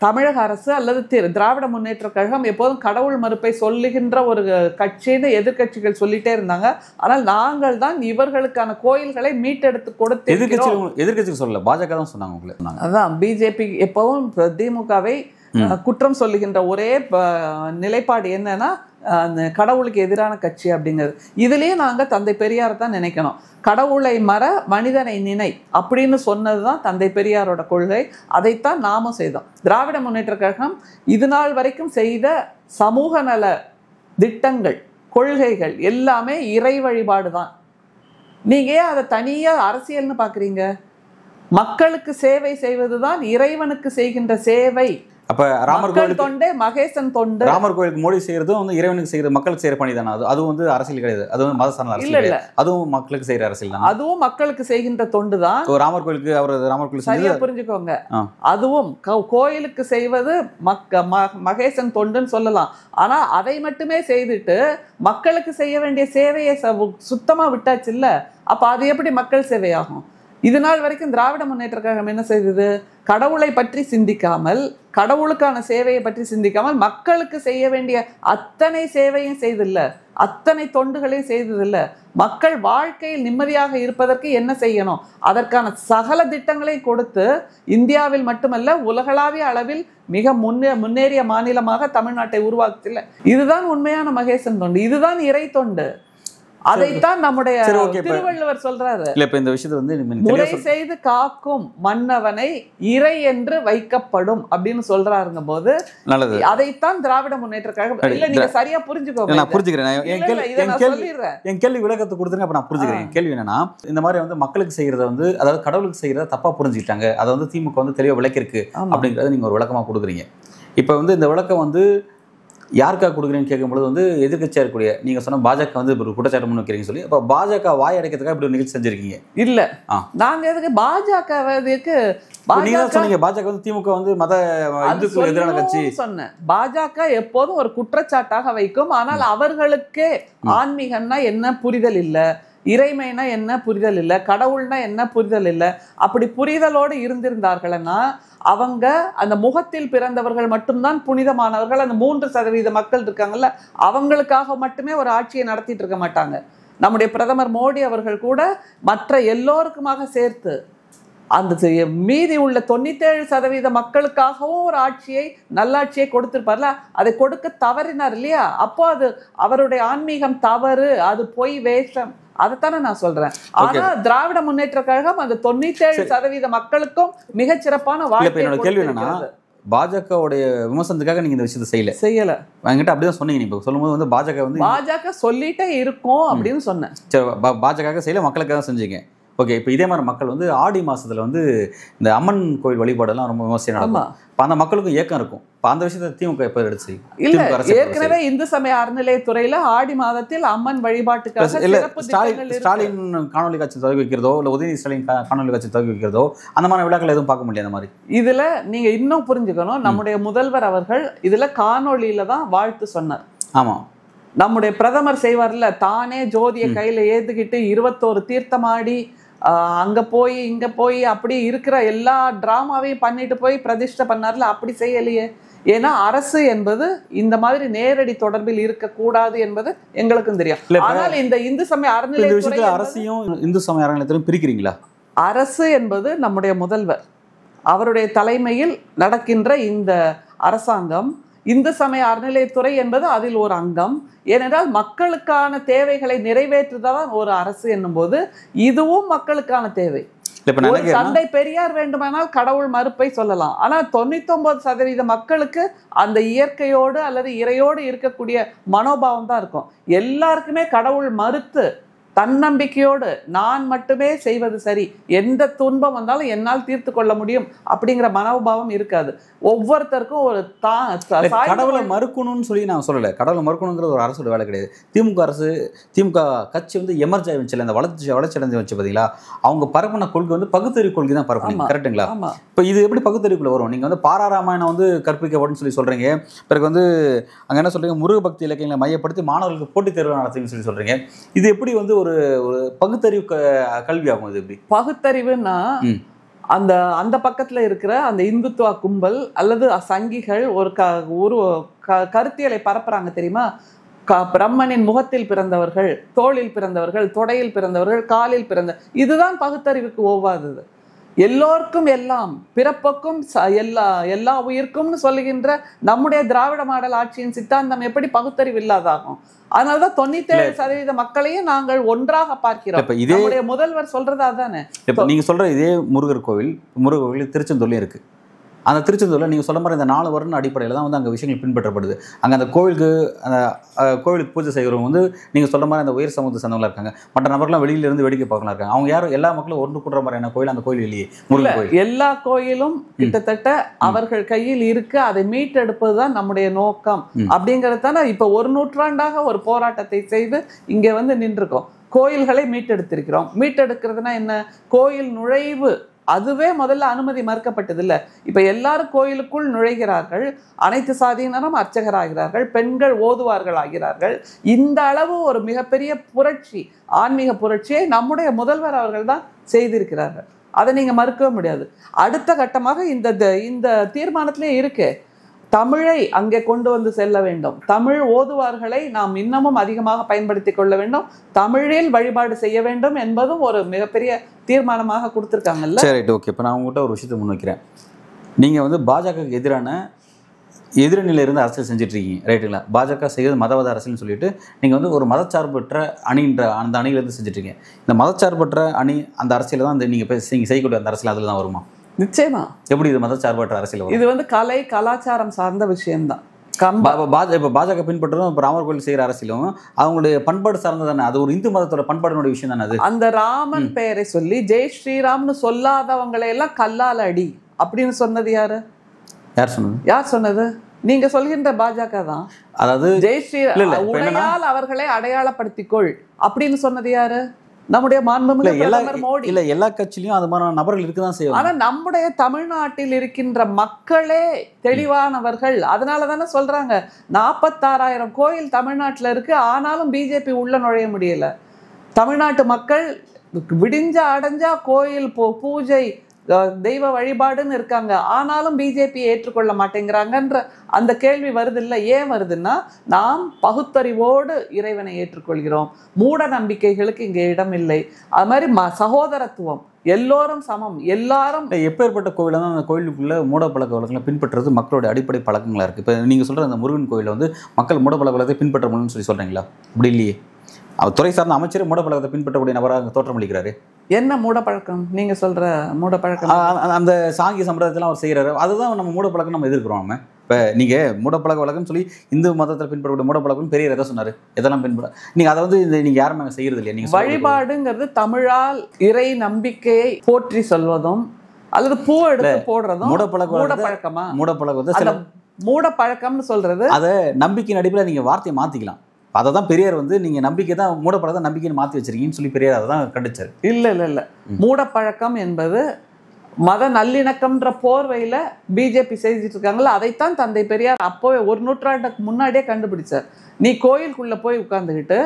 தமிழக அரசு அல்லது திராவிட முன்னேற்ற கழகம் எப்போதும் கடவுள் மறுப்பை சொல்லுகின்ற ஒரு கட்சின்னு எதிர்கட்சிகள் சொல்லிட்டே இருந்தாங்க ஆனால் நாங்கள் தான் இவர்களுக்கான கோயில்களை மீட்டெடுத்து கொடுத்து எதிர்கட்சி எதிர்கட்சிகள் சொல்லல பாஜக தான் சொன்னாங்க உங்களுக்கு அதான் பிஜேபி எப்பவும் திமுகவை குற்றம் சொல்லுகின்ற ஒரே நிலைப்பாடு என்னன்னா அந்த கடவுளுக்கு எதிரான கட்சி அப்படிங்கிறது இதுலேயே நாங்கள் தந்தை பெரியாரை தான் நினைக்கணும் கடவுளை மற மனிதனை நினை அப்படின்னு சொன்னது தான் தந்தை பெரியாரோட கொள்கை அதைத்தான் நாமும் செய்தோம் திராவிட முன்னேற்ற கழகம் இது நாள் வரைக்கும் செய்த சமூக நல திட்டங்கள் கொள்கைகள் எல்லாமே இறை வழிபாடு தான் நீங்கள் அதை தனியாக அரசியல்னு பார்க்குறீங்க மக்களுக்கு சேவை செய்வது தான் இறைவனுக்கு செய்கின்ற சேவை அப்ப ராமர் கோயில் தொண்டை மகேசன் தொண்டு ராமர் கோயிலுக்கு மோடி செய்யறதும் வந்து இறைவனுக்கு செய்யறது மக்களுக்கு செய்யற பணி தானே அது அதுவும் வந்து அரசியல் கிடையாது அது வந்து மத சார்ந்த அரசியல் இல்ல அதுவும் மக்களுக்கு செய்யற அரசியல் தான் அதுவும் மக்களுக்கு செய்கின்ற தொண்டு தான் ராமர் கோயிலுக்கு அவர் ராமர் கோயில் சரியா புரிஞ்சுக்கோங்க அதுவும் கோயிலுக்கு செய்வது மக்க மகேசன் தொண்டுன்னு சொல்லலாம் ஆனா அதை மட்டுமே செய்துட்டு மக்களுக்கு செய்ய வேண்டிய சேவையை சுத்தமா விட்டாச்சு இல்ல அப்ப அது எப்படி மக்கள் சேவையாகும் இது நாள் வரைக்கும் திராவிட முன்னேற்ற கழகம் என்ன செய்தது கடவுளை பற்றி சிந்திக்காமல் கடவுளுக்கான சேவையை பற்றி சிந்திக்காமல் மக்களுக்கு செய்ய வேண்டிய அத்தனை சேவையும் செய்ததில்லை அத்தனை தொண்டுகளையும் செய்ததில்லை மக்கள் வாழ்க்கையில் நிம்மதியாக இருப்பதற்கு என்ன செய்யணும் அதற்கான சகல திட்டங்களை கொடுத்து இந்தியாவில் மட்டுமல்ல உலகளாவிய அளவில் மிக முன்னே முன்னேறிய மாநிலமாக தமிழ்நாட்டை உருவாக்குதில்லை இதுதான் உண்மையான மகேசன் தொண்டு இதுதான் இறை தொண்டு அதைத்தான் நம்முடைய திருவள்ளுவர் சொல்றாரு இல்ல இப்ப இந்த விஷயத்தை வந்து முறை செய்து காக்கும் மன்னவனை இறை என்று வைக்கப்படும் அப்படின்னு சொல்றாருங்க போது நல்லது அதைத்தான் திராவிட முன்னேற்ற கழகம் இல்ல நீங்க சரியா புரிஞ்சுக்கோங்க நான் புரிஞ்சுக்கிறேன் என் கேள்வி என் கேள்வி விளக்கத்தை கொடுத்துருங்க அப்ப நான் புரிஞ்சுக்கிறேன் கேள்வி என்னன்னா இந்த மாதிரி வந்து மக்களுக்கு செய்யறத வந்து அதாவது கடவுளுக்கு செய்யறத தப்பா புரிஞ்சுக்கிட்டாங்க அதை வந்து திமுக வந்து தெளிவா விளக்கிருக்கு அப்படிங்கறத நீங்க ஒரு விளக்கமா கொடுக்குறீங்க இப்ப வந்து இந்த விளக்கம் வந்து யாருக்கா கொடுக்குறீங்கன்னு கேட்கும்பொழுது வந்து எதிர்கட்சியாக இருக்கக்கூடிய நீங்கள் சொன்ன பாஜக வந்து ஒரு குற்றச்சாட்டு முன் வைக்கிறீங்க சொல்லி அப்போ பாஜக வாய் அடைக்கிறதுக்காக இப்படி ஒரு நிகழ்ச்சி செஞ்சுருக்கீங்க இல்லை நாங்கள் எதுக்கு பாஜக இதுக்கு நீங்கள் சொன்னீங்க பாஜக வந்து திமுக வந்து மத இந்துக்கள் எதிரான கட்சி சொன்னேன் பாஜக எப்போதும் ஒரு குற்றச்சாட்டாக வைக்கும் ஆனால் அவர்களுக்கே ஆன்மீகம்னா என்ன புரிதல் இல்லை இறைமைனா என்ன புரிதல் இல்லை கடவுள்னா என்ன புரிதல் இல்லை அப்படி புரிதலோடு இருந்திருந்தார்கள்னா அவங்க அந்த முகத்தில் பிறந்தவர்கள் மட்டும்தான் புனிதமானவர்கள் அந்த மூன்று சதவீத மக்கள் இருக்காங்கல்ல அவங்களுக்காக மட்டுமே ஒரு ஆட்சியை நடத்திட்டு இருக்க மாட்டாங்க நம்முடைய பிரதமர் மோடி அவர்கள் கூட மற்ற எல்லோருக்குமாக சேர்த்து அந்த மீதி உள்ள தொண்ணூத்தேழு சதவீத மக்களுக்காகவும் ஒரு ஆட்சியை நல்லாட்சியை கொடுத்துருப்பார்ல அதை கொடுக்க தவறினார் இல்லையா அப்போ அது அவருடைய ஆன்மீகம் தவறு அது பொய் வேஷம் அதைத்தானே நான் சொல்றேன் ஆனா திராவிட முன்னேற்ற கழகம் அந்த ஏழு சதவீத மக்களுக்கும் மிகச்சிறப்பான சிறப்பான வாழ்க்கை என்னோட கேள்வி என்னன்னா பாஜகவுடைய விமர்சனத்துக்காக நீங்க இந்த விஷயத்தை செய்யல செய்யல என்கிட்ட அப்படிதான் சொன்னீங்க நீங்க போது வந்து பாஜக வந்து பாஜக சொல்லிட்டே இருக்கும் அப்படின்னு சொன்னேன் சரி பாஜக செய்யல மக்களுக்காக செஞ்சீங்க ஓகே இப்போ இதே மாதிரி மக்கள் வந்து ஆடி மாதத்தில் வந்து இந்த அம்மன் கோயில் வழிபாடெல்லாம் ரொம்ப விமர்சனம் நடக்கும் இப்போ அந்த மக்களுக்கும் ஏக்கம் இருக்கும் இப்போ அந்த விஷயத்தை திமுக எப்போ எடுத்து இல்ல ஏற்கனவே இந்து சமய அறநிலையத்துறையில ஆடி மாதத்தில் அம்மன் வழிபாட்டுக்காக இல்லை ஸ்டாலின் ஸ்டாலின் காணொலி காட்சி தொடங்கி வைக்கிறதோ இல்ல உதயநிதி ஸ்டாலின் காணொலி காட்சி தொடங்கி வைக்கிறதோ அந்த மாதிரி விழாக்கள் எதுவும் பார்க்க முடியாது மாதிரி இதுல நீங்க இன்னும் புரிஞ்சுக்கணும் நம்முடைய முதல்வர் அவர்கள் இதுல காணொலியில் தான் வாழ்த்து சொன்னார் ஆமா நம்முடைய பிரதமர் செய்வார்ல தானே ஜோதியை கையில ஏத்துக்கிட்டு இருபத்தோரு தீர்த்தமாடி அங்கே போய் இங்கே போய் அப்படி இருக்கிற எல்லா ட்ராமாவையும் பண்ணிட்டு போய் பிரதிஷ்டை பண்ணார்ல அப்படி செய்யலையே ஏன்னா அரசு என்பது இந்த மாதிரி நேரடி தொடர்பில் இருக்கக்கூடாது என்பது எங்களுக்கும் தெரியும் ஆனால் இந்த இந்து சமய அறநிலையத்துறை அரசையும் இந்து சமய அறநிலையத்திலும் பிரிக்கிறீங்களா அரசு என்பது நம்முடைய முதல்வர் அவருடைய தலைமையில் நடக்கின்ற இந்த அரசாங்கம் இந்து சமய அறநிலையத்துறை என்பது அதில் ஒரு அங்கம் ஏனென்றால் மக்களுக்கான தேவைகளை நிறைவேற்றுதான் ஒரு அரசு என்னும் போது இதுவும் மக்களுக்கான தேவை தந்தை பெரியார் வேண்டுமானால் கடவுள் மறுப்பை சொல்லலாம் ஆனா தொண்ணூத்தி ஒன்பது சதவீத மக்களுக்கு அந்த இயற்கையோடு அல்லது இறையோடு இருக்கக்கூடிய மனோபாவம் தான் இருக்கும் எல்லாருக்குமே கடவுள் மறுத்து தன்னம்பிக்கையோடு நான் மட்டுமே செய்வது சரி எந்த துன்பம் வந்தாலும் என்னால் தீர்த்து கொள்ள முடியும் அப்படிங்கிற மனோபாவம் இருக்காது ஒவ்வொருத்தருக்கும் ஒரு தான் கடவுளை மறுக்கணும்னு சொல்லி நான் சொல்லலை கடவுளை மறுக்கணுங்கிற ஒரு அரசோட வேலை கிடையாது திமுக அரசு திமுக கட்சி வந்து எமர்ஜி ஆயிடுச்சு இந்த வளர்ச்சி வளர்ச்சி அடைஞ்சு வச்சு பார்த்தீங்களா அவங்க பரப்பின கொள்கை வந்து பகுத்தறிவு கொள்கை தான் பரப்பணும் கரெக்டுங்களா இப்போ இது எப்படி பகுத்தறிவுக்குள்ள வரும் நீங்கள் வந்து பாராராமாயணம் வந்து கற்பிக்கப்படும் சொல்லி சொல்கிறீங்க பிறகு வந்து அங்கே என்ன சொல்கிறீங்க முருகபக்தி இலக்கியங்களை மையப்படுத்தி மாணவர்களுக்கு போட்டித் தேர்வு நடத்துங்கன்னு சொல்லி சொல்கிறீங்க இது எப்படி வந்து ஒரு ஒரு ஒரு பகுத்தறிவு கல்வி ஆகும் அது எப்படி பகுத்தறிவுன்னா அந்த அந்த பக்கத்துல இருக்கிற அந்த இந்துத்துவா கும்பல் அல்லது சங்கிகள் ஒரு க ஒரு கருத்தியலை பரப்புறாங்க தெரியுமா பிரம்மனின் முகத்தில் பிறந்தவர்கள் தோளில் பிறந்தவர்கள் தொடையில் பிறந்தவர்கள் காலில் பிறந்த இதுதான் பகுத்தறிவுக்கு ஒவ்வாதது எல்லோருக்கும் எல்லாம் பிறப்புக்கும் எல்லா எல்லா உயிர்க்கும்னு சொல்லுகின்ற நம்முடைய திராவிட மாடல் ஆட்சியின் சித்தாந்தம் எப்படி பகுத்தறிவு இல்லாதாகும் அதனாலதான் தொண்ணூத்தி ஏழு சதவீத மக்களையும் நாங்கள் ஒன்றாக பார்க்கிறோம் இதே முதல்வர் சொல்றதா தானே நீங்க சொல்ற இதே முருகர் கோவில் முருகர் கோவில் திருச்செந்தூர்லயும் இருக்கு அந்த திருச்செந்தூரில் நீங்கள் சொல்ல மாதிரி இந்த நாலு வருடம் அடிப்படையில் தான் வந்து அங்கே விஷயங்கள் பின்பற்றப்படுது அங்கே அந்த கோவிலுக்கு அந்த கோவிலுக்கு பூஜை செய்கிறவங்க வந்து நீங்கள் சொல்ல மாதிரி அந்த உயர் சமூக சேர்ந்தவங்களாக இருக்காங்க மற்ற நபர்கள்லாம் வெளியிலிருந்து வேடிக்கை பார்க்கலாம் இருக்காங்க அவங்க யாரும் எல்லா மக்களும் ஒன்று கூடுற மாதிரியான கோயில் அந்த கோயில் இல்லையே முருகன் எல்லா கோயிலும் கிட்டத்தட்ட அவர்கள் கையில் இருக்க அதை மீட்டெடுப்பது தான் நம்முடைய நோக்கம் அப்படிங்கிறது தானே இப்போ ஒரு நூற்றாண்டாக ஒரு போராட்டத்தை செய்து இங்கே வந்து நின்றுருக்கோம் கோயில்களை மீட்டெடுத்திருக்கிறோம் மீட்டெடுக்கிறதுனா என்ன கோயில் நுழைவு அதுவே முதல்ல அனுமதி மறுக்கப்பட்டது இல்லை இப்போ எல்லாரும் கோயிலுக்குள் நுழைகிறார்கள் அனைத்து சாதியினரும் அர்ச்சகராகிறார்கள் பெண்கள் ஓதுவார்கள் ஆகிறார்கள் இந்த அளவு ஒரு மிகப்பெரிய புரட்சி ஆன்மீக புரட்சியை நம்முடைய முதல்வர் அவர்கள் தான் செய்திருக்கிறார்கள் அதை நீங்கள் மறுக்கவே முடியாது அடுத்த கட்டமாக இந்த இந்த தீர்மானத்திலே இருக்குது தமிழை அங்கே கொண்டு வந்து செல்ல வேண்டும் தமிழ் ஓதுவார்களை நாம் இன்னமும் அதிகமாக பயன்படுத்தி கொள்ள வேண்டும் தமிழில் வழிபாடு செய்ய வேண்டும் என்பதும் ஒரு மிகப்பெரிய தீர்மானமாக கொடுத்துருக்காங்கல்ல சரி ஓகே இப்போ நான் உங்கள்கிட்ட ஒரு விஷயத்தை முன்வைக்கிறேன் நீங்கள் வந்து பாஜகவுக்கு எதிரான எதிரணியில் இருந்து அரசியல் செஞ்சிட்ருக்கீங்க ரைட்டுங்களா பாஜக செய்கிறது மதவாத அரசியல்னு சொல்லிட்டு நீங்கள் வந்து ஒரு மதச்சார்பற்ற அணின்ற அந்த அணியிலேருந்து செஞ்சிட்ருக்கீங்க இந்த மதச்சார்பற்ற அணி அந்த அரசியல் தான் அந்த நீங்கள் செய்யக்கூடிய அந்த அரசியல் அதில் தான் வருமா நிச்சயமா எப்படி இது மதச்சார்பற்ற அரசியல் இது வந்து கலை கலாச்சாரம் சார்ந்த விஷயம்தான் இப்போ பாஜக பின்பற்றதும் இப்போ ராமர் கோயில் செய்கிற அரசியலும் அவங்களுடைய பண்பாடு சார்ந்த தானே அது ஒரு இந்து மதத்தோட பண்பாடுனுடைய விஷயம் தானே அது அந்த ராமன் பெயரை சொல்லி ஜெய் ஸ்ரீராம்னு சொல்லாதவங்களை எல்லாம் கல்லால் அடி அப்படின்னு சொன்னது யாரு யார் சொன்னது யார் சொன்னது நீங்க சொல்கின்ற பாஜக தான் அதாவது ஜெய் ஸ்ரீ உடையால் அவர்களை அடையாளப்படுத்திக்கொள் அப்படின்னு சொன்னது யாரு நம்முடைய மாண்புமிகு எல்லா மோடி இல்லை எல்லா கட்சியிலும் அது மாதிரி நபர்கள் இருக்க தான் செய்யும் ஆனால் நம்முடைய தமிழ்நாட்டில் இருக்கின்ற மக்களே தெளிவானவர்கள் அதனால தானே சொல்கிறாங்க நாற்பத்தாறாயிரம் கோயில் தமிழ்நாட்டில் இருக்கு ஆனாலும் பிஜேபி உள்ளே நுழைய முடியல தமிழ்நாட்டு மக்கள் விடிஞ்சா அடைஞ்சா கோயில் பூஜை தெய்வ வழிபாடுன்னு இருக்காங்க ஆனாலும் பிஜேபி ஏற்றுக்கொள்ள மாட்டேங்கிறாங்கன்ற அந்த கேள்வி வருது இல்லை ஏன் வருதுன்னா நாம் பகுத்தறிவோடு இறைவனை ஏற்றுக்கொள்கிறோம் மூட நம்பிக்கைகளுக்கு இங்கே இடம் இல்லை அது மாதிரி ம சகோதரத்துவம் எல்லோரும் சமம் எல்லாரும் எப்பேற்பட்ட கோவிலாக தான் அந்த கோயிலுக்குள்ள மூட பழக்க வழக்கங்களை பின்பற்றுறது மக்களுடைய அடிப்படை பழக்கங்களாக இருக்குது இப்போ நீங்கள் சொல்கிற அந்த முருகன் கோயிலில் வந்து மக்கள் மூட பழக்க வழக்கத்தை பின்பற்ற முடியும்னு சொல்லி சொல்கிறீங்களா அப்படி இல்லையே அவர் துறை சார்ந்த அமைச்சர் மூடப்பழக்கத்தை பின்பற்றக்கூடிய நபராக அளிக்கிறாரு என்ன மூடப்பழக்கம் நீங்க சொல்ற மூடப்பழக்கம் அந்த சாங்கிய சம்பிரதாயத்தெல்லாம் அவர் செய்கிறாரு அதுதான் நம்ம மூடப்பழக்கம் நம்ம எதிர்க்கிறோம் இப்போ நீங்கள் மூடப்பழக்க வழக்கம் சொல்லி இந்து மதத்தில் பின்பற்றக்கூடிய மூடப்பழக்கம் பெரிய எதை சொன்னார் எதெல்லாம் பின்பற நீங்கள் அதை வந்து இந்த நீங்கள் யாரும் செய்கிறது இல்லையா நீங்கள் வழிபாடுங்கிறது தமிழால் இறை நம்பிக்கையை போற்றி சொல்வதும் அல்லது பூ எடுத்து போடுறதும் மூடப்பழக்க மூடப்பழக்கமா மூடப்பழக்கம் மூடப்பழக்கம்னு சொல்றது அதை நம்பிக்கையின் அடிப்படையில் நீங்கள் வார்த்தையை மாற்றிக்கலாம் அதை தான் பெரியார் வந்து நீங்கள் நம்பிக்கை தான் மூடப்பழக்கம் நம்பிக்கைன்னு மாற்றி வச்சிருக்கீங்கன்னு சொல்லி பெரியார் அதை தான் கண்டிச்சார் இல்லை இல்லை இல்லை மூடப்பழக்கம் என்பது மத நல்லிணக்கம்ன்ற போர்வையில் பிஜேபி செய்துட்டு இருக்காங்களோ அதைத்தான் தந்தை பெரியார் அப்போவே ஒரு நூற்றாண்டுக்கு முன்னாடியே கண்டுபிடிச்சார் நீ கோயிலுக்குள்ளே போய் உட்காந்துக்கிட்டு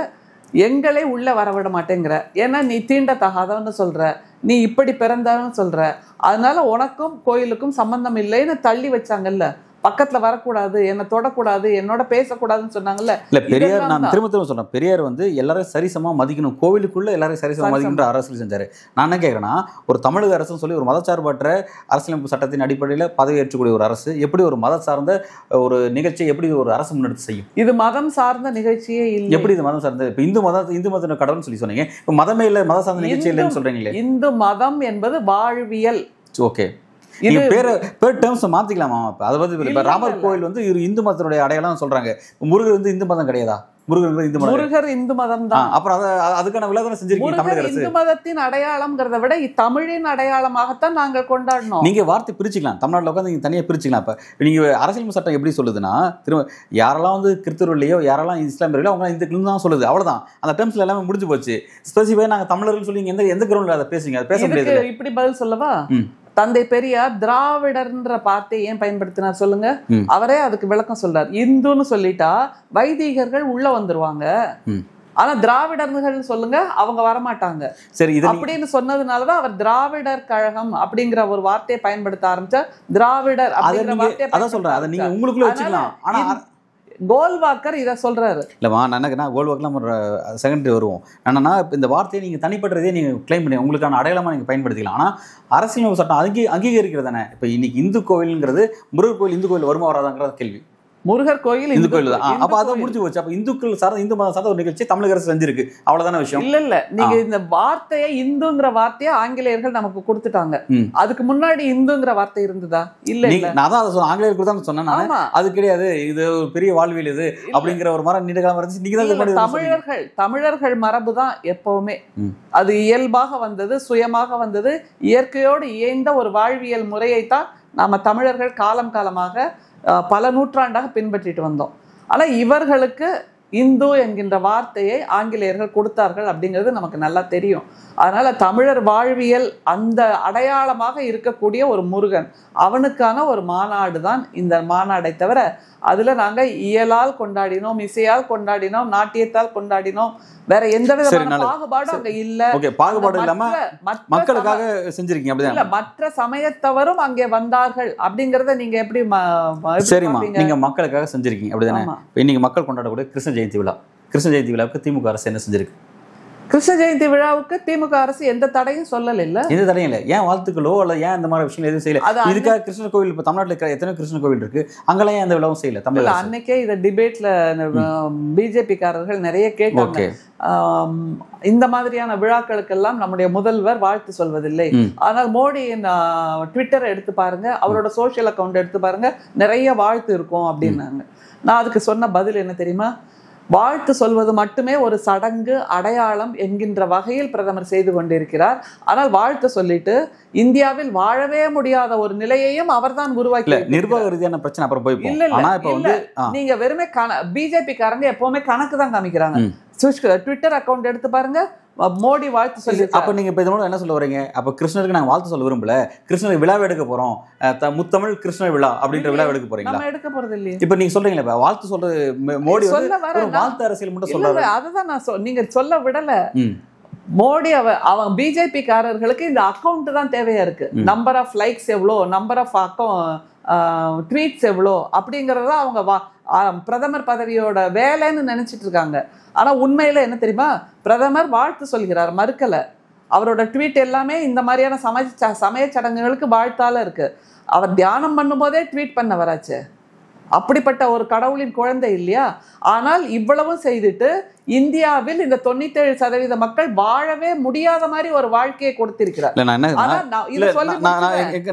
எங்களே உள்ளே வரவிட மாட்டேங்கிற ஏன்னா நீ தீண்டத்தகாதவன்னு சொல்கிற நீ இப்படி பிறந்தவன்னு சொல்கிற அதனால உனக்கும் கோயிலுக்கும் சம்மந்தம் இல்லைன்னு தள்ளி வச்சாங்கல்ல பக்கத்துல வரக்கூடாது என்னை தொடக்கூடாது என்னோட பேசக்கூடாதுன்னு சொன்னாங்கல்ல இல்ல பெரியார் நான் திரும்ப திரும்ப சொன்னேன் பெரியார் வந்து எல்லாரும் சரிசமா மதிக்கணும் கோவிலுக்குள்ள எல்லாரும் சரிசமா மதிக்கணும் அரசியல் செஞ்சார் நான் என்ன கேட்குறேன்னா ஒரு தமிழக அரசுன்னு சொல்லி ஒரு மதச்சார்பற்ற அரசியலமைப்பு சட்டத்தின் அடிப்படையில பதவியேற்றக்கூடிய ஒரு அரசு எப்படி ஒரு மத சார்ந்த ஒரு நிகழ்ச்சியை எப்படி ஒரு அரசு முன்னெடுத்து செய்யும் இது மதம் சார்ந்த நிகழ்ச்சியே இல்லை எப்படி இது மதம் சார்ந்த இப்போ இந்து மதம் இந்து மத கடவுள்னு சொல்லி சொன்னீங்க இப்ப மதமே இல்லை மத சார்ந்த நிகழ்ச்சி இல்லைன்னு சொல்றீங்களே இந்து மதம் என்பது வாழ்வியல் ஓகே இது பேர் பேர் டேர்ம்ஸ் மாத்திக்கலாமா இப்போ அதை பற்றி இப்போ ராமர் கோயில் வந்து இவர் இந்து மதத்தினுடைய அடையாளம் சொல்றாங்க முருகர் வந்து இந்து மதம் கிடையாதா முருகர் இந்து மதம் முருகர் இந்து மதம் தான் அப்புறம் அதை அதுக்கான விளக்கம் செஞ்சிருக்கீங்க தமிழக இந்து மதத்தின் அடையாளம்ங்கிறத விட தமிழின் அடையாளமாகத்தான் நாங்கள் கொண்டாடணும் நீங்க வார்த்தை பிரிச்சுக்கலாம் தமிழ்நாட்டில் உட்காந்து நீங்க தனியா பிரிச்சுக்கலாம் இப்ப நீங்க அரசியல் சட்டம் எப்படி சொல்லுதுன்னா திரும்ப யாரெல்லாம் வந்து கிறிஸ்தவர்களையோ யாரெல்லாம் இஸ்லாமியர்களோ அவங்க இந்துக்கள் தான் சொல்லுது அவ்வளவுதான் அந்த டேர்ம்ஸ்ல எல்லாமே முடிஞ்சு போச்சு ஸ்பெசிஃபையாக நாங்க தமிழர்கள் சொல்லி எந்த எந்த கிரௌண்ட்ல அதை பேசுங்க அதை பேச முடியாது இப்படி பதில் சொல்லவா தந்தை பெரியார் திராவிடர்ன்ற வார்த்தையை ஏன் பயன்படுத்தினார் சொல்லுங்க அவரே அதுக்கு விளக்கம் சொல்றார் இந்துன்னு சொல்லிட்டா வைதிகர்கள் உள்ள வந்துருவாங்க ஆனா திராவிடர்கள் சொல்லுங்க அவங்க வரமாட்டாங்க சரி இது அப்படின்னு சொன்னதுனாலதான் அவர் திராவிடர் கழகம் அப்படிங்கிற ஒரு வார்த்தையை பயன்படுத்த ஆரம்பிச்சா திராவிடர் அதான் சொல்றேன் அதை நீங்க உங்களுக்குள்ள வச்சுக்கலாம் ஆனா கோல்வாக்கர் இதை சொல்கிறாரு இல்லைம்மா நான் என்ன கோல்வாக்கெலாம் செகண்டரி வருவோம் என்னென்னா இந்த வார்த்தையை நீங்கள் தனிப்படுறதே நீங்கள் கிளைம் பண்ணி உங்களுக்கான அடையாளமாக நீங்கள் பயன்படுத்திக்கலாம் ஆனால் அரசியல் சட்டம் அங்கீ அங்கீகரிக்கிறது தானே இப்போ இன்றைக்கி இந்து கோவில்ங்கிறது முருகர் கோவில் இந்து கோவில் வருமா வராதாங்கிறத கேள்வி முருகர் கோயில் இந்து கோயில் தான் அப்ப அதை முடிஞ்சு போச்சு அப்ப இந்துக்கள் சார்ந்த இந்து மதம் சார்ந்த ஒரு நிகழ்ச்சி தமிழக அரசு செஞ்சிருக்கு அவ்வளவுதான விஷயம் இல்ல இல்ல நீங்க இந்த வார்த்தையை இந்துங்கிற வார்த்தையை ஆங்கிலேயர்கள் நமக்கு கொடுத்துட்டாங்க அதுக்கு முன்னாடி இந்துங்கிற வார்த்தை இருந்ததா இல்ல நான் தான் அதை சொன்ன ஆங்கிலேயர்கள் தான் சொன்னேன் அது கிடையாது இது ஒரு பெரிய வாழ்வியல் இது அப்படிங்கிற ஒரு மரம் நீண்ட காலம் இருந்துச்சு நீங்க தமிழர்கள் தமிழர்கள் மரபு தான் எப்பவுமே அது இயல்பாக வந்தது சுயமாக வந்தது இயற்கையோடு இயைந்த ஒரு வாழ்வியல் முறையைத்தான் நாம தமிழர்கள் காலம் காலமாக பல நூற்றாண்டாக பின்பற்றிட்டு வந்தோம் ஆனால் இவர்களுக்கு இந்து என்கின்ற வார்த்தையை ஆங்கிலேயர்கள் கொடுத்தார்கள் அப்படிங்கிறது நமக்கு நல்லா தெரியும் அதனால் தமிழர் வாழ்வியல் அந்த அடையாளமாக இருக்கக்கூடிய ஒரு முருகன் அவனுக்கான ஒரு மாநாடு தான் இந்த மாநாடை தவிர அதில் நாங்கள் இயலால் கொண்டாடினோம் இசையால் கொண்டாடினோம் நாட்டியத்தால் கொண்டாடினோம் வேற எந்த விதமான பாகுபாடும் அங்கே இல்லை பாகுபாடு இல்லாம மக்களுக்காக செஞ்சிருக்கீங்க இல்ல மற்ற சமயத்தவரும் அங்கே வந்தார்கள் அப்படிங்கிறத நீங்க எப்படி சரிமா நீங்க மக்களுக்காக செஞ்சிருக்கீங்க அப்படிதானே இன்னைக்கு மக்கள் கொண்டாடக்கூடிய கிருஷ்ண ஜெயந்தி விழா கிருஷ்ண ஜெயந்தி விழாவுக்கு திமுக அரசு என்ன செஞ்சிருக்கு கிருஷ்ண ஜெயந்தி விழாவுக்கு திமுக அரசு எந்த தடையும் சொல்லல இல்ல எந்த தடையும் இல்லை ஏன் வாழ்த்துக்களோ அல்ல ஏன் இந்த மாதிரி விஷயங்கள் எதுவும் செய்யல இதுக்காக கிருஷ்ண கோவில் இப்போ தமிழ்நாட்டில் இருக்கிற எத்தனை கிருஷ்ண கோவில் இருக்கு அங்கெல்லாம் ஏன் அந்த விழாவும் செய்யல தமிழ் அன்னைக்கே இதை டிபேட்ல பிஜேபிக்காரர்கள் நிறைய கேட்டாங்க இந்த மாதிரியான விழாக்களுக்கெல்லாம் நம்முடைய முதல்வர் வாழ்த்து சொல்வதில்லை ஆனால் மோடியின் ட்விட்டரை எடுத்து பாருங்க அவரோட சோசியல் அக்கௌண்ட் எடுத்து பாருங்க நிறைய வாழ்த்து இருக்கும் அப்படின்னாங்க நான் அதுக்கு சொன்ன பதில் என்ன தெரியுமா வாழ்த்து சொல்வது மட்டுமே ஒரு சடங்கு அடையாளம் என்கின்ற வகையில் பிரதமர் செய்து கொண்டிருக்கிறார் ஆனால் வாழ்த்து சொல்லிட்டு இந்தியாவில் வாழவே முடியாத ஒரு நிலையையும் அவர்தான் உருவாக்கி நிர்வாக ரீதியான பிரச்சனை அப்புறம் போய் இல்ல இல்ல நீங்க வெறுமே பிஜேபி காரங்க எப்பவுமே கணக்கு தான் காமிக்கிறாங்க ட்விட்டர் அக்கௌண்ட் எடுத்து பாருங்க மோடி வாழ்த்து சொல்லி அப்போ நீங்கள் இப்போ இதனோட என்ன சொல்ல வரீங்க அப்போ கிருஷ்ணருக்கு நாங்கள் வாழ்த்து சொல்ல விரும்பல கிருஷ்ணர் விழாவை எடுக்க போகிறோம் முத்தமிழ் கிருஷ்ண விழா அப்படின்ற விழாவை எடுக்க போறீங்களா எடுக்க போறது இல்லையா இப்போ நீங்கள் சொல்றீங்களா இப்போ வாழ்த்து சொல்றது மோடி சொல்ல வாழ்த்து அரசியல் மட்டும் சொல்ல அதை நான் சொல் நீங்கள் சொல்ல விடல மோடி அவ அவன் காரர்களுக்கு இந்த அக்கௌண்ட் தான் தேவையா இருக்கு நம்பர் ஆஃப் லைக்ஸ் எவ்வளோ நம்பர் ஆஃப் அக்கௌண்ட் ட்வீட்ஸ் எவ்வளோ அப்படிங்கிறத அவங்க பிரதமர் பதவியோட வேலைன்னு நினச்சிட்டு இருக்காங்க ஆனால் உண்மையில் என்ன தெரியுமா பிரதமர் வாழ்த்து சொல்கிறார் மறுக்கலை அவரோட ட்வீட் எல்லாமே இந்த மாதிரியான சமய சமய சடங்குகளுக்கு வாழ்த்தால இருக்குது அவர் தியானம் பண்ணும்போதே ட்வீட் பண்ண வராச்சு அப்படிப்பட்ட ஒரு கடவுளின் குழந்தை இல்லையா ஆனால் இவ்வளவும் செய்துட்டு இந்தியாவில் இந்த தொண்ணூத்தேழு சதவீத மக்கள் வாழவே முடியாத மாதிரி ஒரு வாழ்க்கையை கொடுத்திருக்கிறார்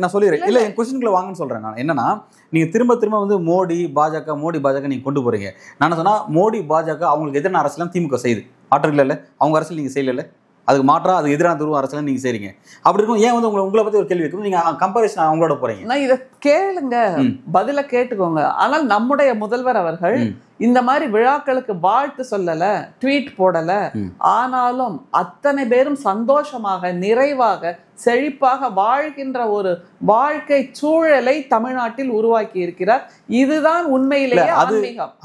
நான் சொல்லிடுறேன் இல்ல என் கொஸ்டின்களை வாங்கன்னு சொல்றேன் நான் என்னன்னா நீங்க திரும்ப திரும்ப வந்து மோடி பாஜக மோடி பாஜக நீங்க கொண்டு போறீங்க நான் சொன்னா மோடி பாஜக அவங்களுக்கு எதிரான அரசுலாம் திமுக செய்யுது ஆற்றல் இல்லை அவங்க அரசியல் நீங்க செய்யல அதுக்கு மாற்றாக அது எதிரான துருவ அரசியல் நீங்கள் செய்றீங்க அப்படி இருக்கும் ஏன் வந்து உங்களை உங்களை பற்றி ஒரு கேள்வி இருக்கும் நீங்கள் கம்பேரிசன் அவங்களோட போகிறீங்க நான் இதை கேளுங்க பதிலை கேட்டுக்கோங்க ஆனால் நம்முடைய முதல்வர் அவர்கள் இந்த மாதிரி விழாக்களுக்கு வாழ்த்து சொல்லலை ட்வீட் போடலை ஆனாலும் அத்தனை பேரும் சந்தோஷமாக நிறைவாக செழிப்பாக வாழ்கின்ற ஒரு வாழ்க்கை சூழலை தமிழ்நாட்டில் உருவாக்கி இருக்கிறார் இதுதான் உண்மையிலேயே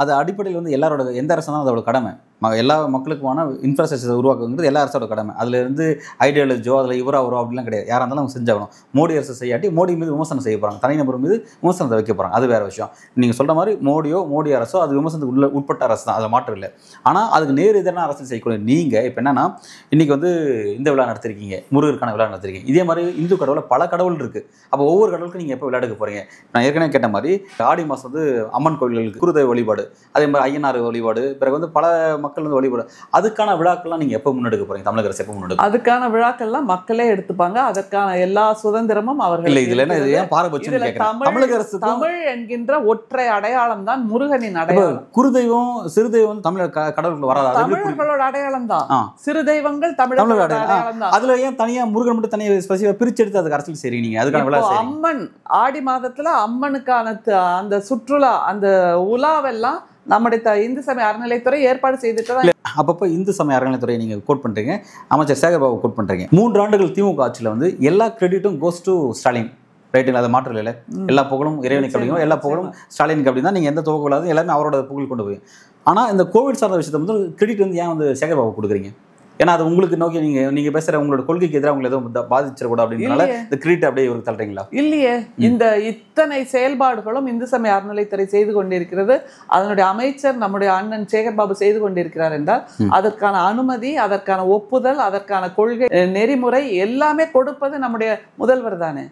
அது அடிப்படையில் வந்து எல்லாரோட எந்த அரசாலும் அதோட கடமை எல்லா மக்களுக்குமான இன்ஃப்ராஸ்ட்ரக்சர் உருவாக்குங்கிறது எல்லா அரசோட கடமை அதில் இருந்து ஐடியாலஜோ அதில் இவரோ அவரோ அப்படிலாம் கிடையாது யாராக இருந்தாலும் அவங்க செஞ்சாகணும் மோடி அரசு செய்யாட்டி மோடி மீது விமர்சனம் செய்ய போகிறாங்க தனிநபர் மீது விமர்சனத்தை வைக்க போகிறாங்க அது வேறு விஷயம் நீங்கள் சொல்கிற மாதிரி மோடியோ மோடி அரசோ அது விமர்சனத்துக்கு உள்ள உட்பட்ட அரசு தான் அதில் மாற்றம் இல்லை ஆனால் அதுக்கு நேர் எதிரான அரசு செய்யக்கூடிய நீங்கள் இப்போ என்னென்னா இன்றைக்கி வந்து இந்த விழா நடத்திருக்கீங்க முருகருக்கான விழா நடத்திருக்கீங்க இதே மாதிரி இந்து கடவுளில் பல கடவுள் இருக்குது அப்போ ஒவ்வொரு கடவுளுக்கும் நீங்கள் எப்போ விளையாடுக்க போகிறீங்க நான் ஏற்கனவே கேட்ட மாதிரி ஆடி மாதம் வந்து அம்மன் கோவில்களுக்கு குருதேவ வழிபாடு அதே மாதிரி ஐயனார் வழிபாடு பிறகு வந்து பல மக்கள் மக்கள் வந்து வழிபட அதுக்கான விழாக்கள்லாம் நீங்க எப்ப முன்னெடுக்க போறீங்க தமிழக அரசு எப்ப முன்னெடுக்க அதுக்கான விழாக்கள்லாம் மக்களே எடுத்துப்பாங்க அதற்கான எல்லா சுதந்திரமும் அவர்கள் இல்லை என்ன ஏன் பாரபட்சம் தமிழக அரசு தமிழ் என்கின்ற ஒற்றை அடையாளம் தான் முருகனின் அடையாளம் குருதெய்வம் சிறுதெய்வம் தமிழர் கடவுளுக்கு வராது தமிழர்களோட அடையாளம் தான் சிறு தெய்வங்கள் தமிழர்களோட அடையாளம் தான் அதுல ஏன் தனியா முருகன் மட்டும் தனியாக ஸ்பெசிஃபாக பிரிச்சு எடுத்து அதுக்கு அரசியல் சரி நீங்க அதுக்கான விழா அம்மன் ஆடி மாதத்துல அம்மனுக்கான அந்த சுற்றுலா அந்த உலாவெல்லாம் நம்முடைய இந்து சமய அறநிலைத்துறை ஏற்பாடு செய்துட்டு அப்பப்போ இந்து சமய அறநிலைத்துறையை நீங்கள் கோட் பண்ணுறீங்க அமைச்சர் சேகர்பாபு கோட் பண்ணுறீங்க மூன்று ஆண்டுகள் திமுக ஆட்சியில் வந்து எல்லா கிரெடிட்டும் கோஸ் டு ஸ்டாலின் ரைட்டுங்களா அதை மாற்றம் இல்லை எல்லா புகழும் இறைவனுக்கு அப்படியும் எல்லா புகழும் ஸ்டாலினுக்கு அப்படி தான் நீங்கள் எந்த துவக்கம் இல்லாத எல்லாமே அவரோட புகழ் கொண்டு போய் ஆனால் இந்த கோவிட் சார்ந்த விஷயத்தை வந்து கிரெடிட் வந்து ஏன் வந்து சேகர்பாபு கொடுக்குறீங்க ஏன்னா அது உங்களுக்கு நோக்கி நீங்க நீங்க பேசுற உங்களோட கொள்கைக்கு எதிராக உங்களை எதுவும் பாதிச்சிடக்கூடாது அப்படின்றனால இந்த கிரீட் அப்படியே இவருக்கு தள்ளுறீங்களா இல்லையே இந்த இத்தனை செயல்பாடுகளும் இந்து சமய அறநிலைத்துறை செய்து கொண்டிருக்கிறது அதனுடைய அமைச்சர் நம்முடைய அண்ணன் சேகர்பாபு செய்து கொண்டிருக்கிறார் என்றால் அதற்கான அனுமதி அதற்கான ஒப்புதல் அதற்கான கொள்கை நெறிமுறை எல்லாமே கொடுப்பது நம்முடைய முதல்வர் தானே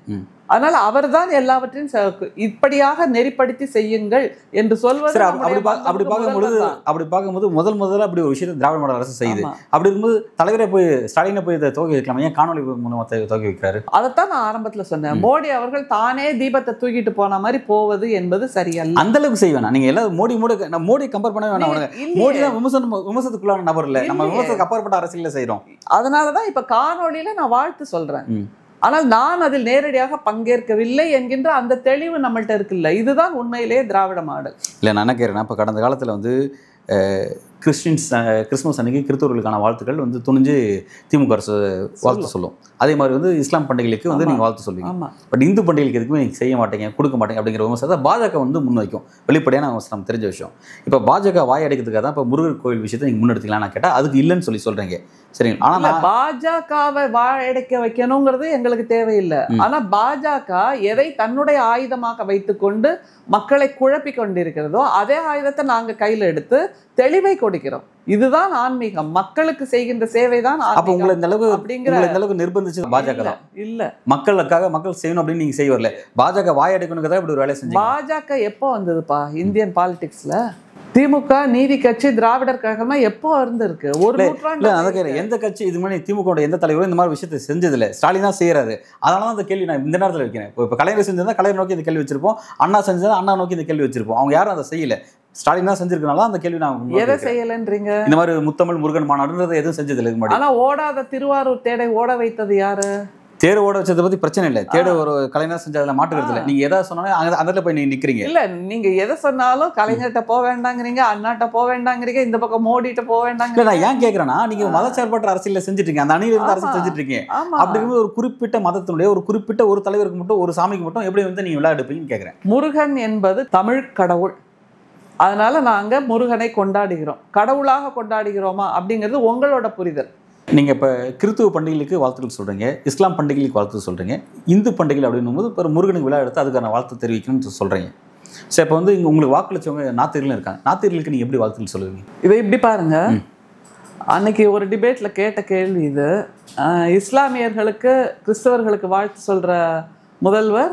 அதனால அவர் தான் எல்லாவற்றையும் இப்படியாக நெறிப்படுத்தி செய்யுங்கள் என்று சொல்வது அப்படி அப்படி பார்க்கும்போது அப்படி பார்க்கும்போது முதல் முதல்ல அப்படி ஒரு விஷயத்தை திராவிட மாடல் அரசு செய்யுது அப்படி இருக்கும்போது தலைவரை போய் ஸ்டாலினை போய் இதை துவக்கி வைக்கலாம் ஏன் காணொலி மூலமாக துவக்கி வைக்கிறாரு அதைத்தான் நான் ஆரம்பத்தில் சொன்னேன் மோடி அவர்கள் தானே தீபத்தை தூக்கிட்டு போன மாதிரி போவது என்பது சரியல்ல அந்த அளவுக்கு செய்ய வேணாம் நீங்க எல்லாரும் மோடி மோடி நான் மோடி கம்பேர் பண்ண வேணாம் மோடி தான் விமர்சனம் விமர்சனத்துக்குள்ளான நபர் இல்லை நம்ம விமர்சனத்துக்கு அப்பாற்பட்ட அரசியல செய்யறோம் அதனாலதான் இப்ப காணொலியில நான் வாழ்த்து சொல்றேன் ஆனால் நான் அதில் நேரடியாக பங்கேற்கவில்லை என்கின்ற அந்த தெளிவு நம்மள்கிட்ட இருக்குல்ல இதுதான் உண்மையிலேயே திராவிட மாடல் இல்லை நான் கேட்குறேன் இப்போ கடந்த காலத்தில் வந்து கிறிஸ்டின்ஸ் கிறிஸ்மஸ் அன்னைக்கு கிறித்தவர்களுக்கான வாழ்த்துக்கள் வந்து துணிஞ்சு திமுக அரசு வாழ்த்து சொல்லும் அதே மாதிரி வந்து இஸ்லாம் பண்டிகைகளுக்கு வந்து நீங்கள் வாழ்த்து சொல்லுவீங்க பட் இந்து பண்டிகைக்கு எதுக்குமே நீங்கள் செய்ய மாட்டீங்க கொடுக்க மாட்டீங்க அப்படிங்கிற விமர்சனத்தை பாஜக வந்து முன்வைக்கும் வெளிப்படையான விமர்சனம் தெரிஞ்ச விஷயம் இப்போ பாஜக வாய் அடைக்கிறதுக்காக தான் இப்போ முருகர் கோயில் விஷயத்தை நீங்கள் முன்னெடுத்துக்கலாம் கேட்டால் அதுக்கு இல்லைன்னு சொல்லி சொல்கிறீங்க சரிங்களா ஆனால் பாஜகவை வாழடைக்க வைக்கணுங்கிறது எங்களுக்கு தேவையில்லை ஆனால் பாஜக எதை தன்னுடைய ஆயுதமாக வைத்துக்கொண்டு மக்களை குழப்பி கொண்டிருக்கிறதோ அதே ஆயுதத்தை நாங்கள் கையில் எடுத்து தெளிவை கொடுக்கிறோம் இதுதான் ஆன்மீகம் மக்களுக்கு செய்கின்ற சேவை தான் அப்போ உங்களை இந்த அப்படிங்கிற இந்த அளவுக்கு நிர்பந்திச்சு பாஜக தான் இல்ல மக்களுக்காக மக்கள் செய்யணும் அப்படின்னு நீங்க வரல பாஜக வாயடைக்கணுங்கிறதா இப்படி ஒரு வேலை செஞ்சு பாஜக எப்போ வந்ததுப்பா இந்தியன் பாலிடிக்ஸ்ல திமுக நீதி கட்சி திராவிடர் கழகம்னா எப்போ இருந்திருக்கு ஒரு நூற்றாண்டு எந்த கட்சி இது மாதிரி திமுக எந்த தலைவரும் இந்த மாதிரி விஷயத்தை செஞ்சதில்ல ஸ்டாலின் தான் செய்யறாரு அதனால தான் அந்த கேள்வி நான் இந்த நேரத்தில் வைக்கிறேன் இப்போ கலைஞர் செஞ்சிருந்தா கலைஞர் நோக்கி இந்த கேள்வி வச்சிருப்போம் அண்ணா செஞ்சதா அண்ணா நோக்கி இந்த கேள்வி வச்சிருப்போம் அவங்க யாரும் அதை செய்யல ஸ்டாலின் தான் செஞ்சிருக்கனால அந்த கேள்வி நான் எதை செய்யலன்றீங்க இந்த மாதிரி முத்தமிழ் முருகன் மாநாடுன்றது எதுவும் செஞ்சது இல்லை ஆனா ஓடாத திருவாரூர் தேடை ஓட வைத்தது யாரு தேடு ஓட வச்சதை பத்தி பிரச்சனை இல்லை தேட ஒரு கலைஞர் செஞ்சதுல மாட்டுக்கிறது இல்லை நீங்க எதை சொன்னாலும் அந்த அதில் போய் நீங்க நிக்கிறீங்க இல்ல நீங்க எதை சொன்னாலும் கலைஞர்கிட்ட போக வேண்டாங்கிறீங்க அண்ணாட்ட போக வேண்டாங்கிறீங்க இந்த பக்கம் மோடிட்ட போக வேண்டாங்க நான் ஏன் கேட்கறேன்னா நீங்க மதச்சார்பற்ற அரசியல செஞ்சுட்டு இருக்கீங்க அந்த அணியில் இருந்து அரசு செஞ்சுட்டு இருக்கீங்க அப்படி ஒரு குறிப்பிட்ட மதத்தினுடைய ஒரு குறிப்பிட்ட ஒரு தலைவருக்கு மட்டும் ஒரு சாமிக்கு மட்டும் எப்படி வந்து நீங்க விளையாடுப்பீங்கன்னு கேட்கறேன் முருகன் என்பது தமிழ் கடவுள் அதனால் நாங்கள் முருகனை கொண்டாடுகிறோம் கடவுளாக கொண்டாடுகிறோமா அப்படிங்கிறது உங்களோட புரிதல் நீங்கள் இப்போ கிறித்துவ பண்டிகைகளுக்கு வாழ்த்துக்கள் சொல்கிறீங்க இஸ்லாம் பண்டிகைகளுக்கு வாழ்த்து சொல்கிறீங்க இந்து பண்டிகை அப்படின்னும் போது இப்போ முருகனுக்கு விழா எடுத்து அதுக்கான வாழ்த்து தெரிவிக்கணும்னு சொல்கிறீங்க சரி இப்போ வந்து இங்கே உங்களுக்கு வாக்களிச்சவங்க நாத்திரிகளும் இருக்காங்க நாத்திரிகளுக்கு நீங்கள் எப்படி வாழ்த்துக்கள் சொல்லுவீங்க இதை இப்படி பாருங்கள் அன்னைக்கு ஒரு டிபேட்ல கேட்ட கேள்வி இது இஸ்லாமியர்களுக்கு கிறிஸ்தவர்களுக்கு வாழ்த்து சொல்ற முதல்வர்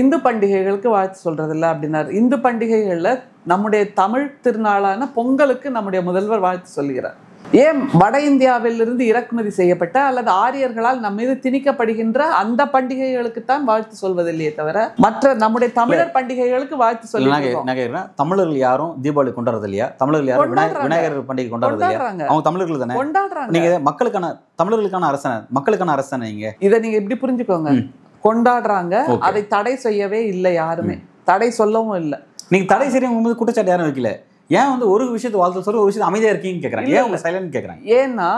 இந்து பண்டிகைகளுக்கு வாழ்த்து சொல்றது இல்லை அப்படின்னாரு இந்து பண்டிகைகளில் நம்முடைய தமிழ் திருநாளான பொங்கலுக்கு நம்முடைய முதல்வர் வாழ்த்து சொல்கிறார் ஏன் வட இந்தியாவிலிருந்து இறக்குமதி செய்யப்பட்ட அல்லது ஆரியர்களால் நம் மீது திணிக்கப்படுகின்ற அந்த பண்டிகைகளுக்குத்தான் வாழ்த்து சொல்வதில்லையே தவிர மற்ற நம்முடைய தமிழர் பண்டிகைகளுக்கு வாழ்த்து சொல்ல தமிழர்கள் யாரும் தீபாவளி கொண்டாடுறது இல்லையா தமிழர்கள் யாரும் விநாயகர் பண்டிகை கொண்டாடுறது அவங்க தமிழர்கள் தானே கொண்டாடுறாங்க நீங்க மக்களுக்கான தமிழர்களுக்கான அரசன மக்களுக்கான அரசன நீங்க இதை நீங்க இப்படி புரிஞ்சுக்கோங்க கொண்டாடுறாங்க அதை தடை செய்யவே இல்லை யாருமே தடை சொல்லவும் இல்லை நீங்க தடை செய்யறவங்க போது குற்றச்சாட்டு யாரும் வைக்கல ஏன் வந்து ஒரு விஷயத்தை வாழ்த்து சொல்ற ஒரு விஷயத்தை அமைதியா இருக்கீங்கன்னு கேக்குறாங்க ஏன் உங்க சைலண்ட் கேக்குறேன் ஏன்னா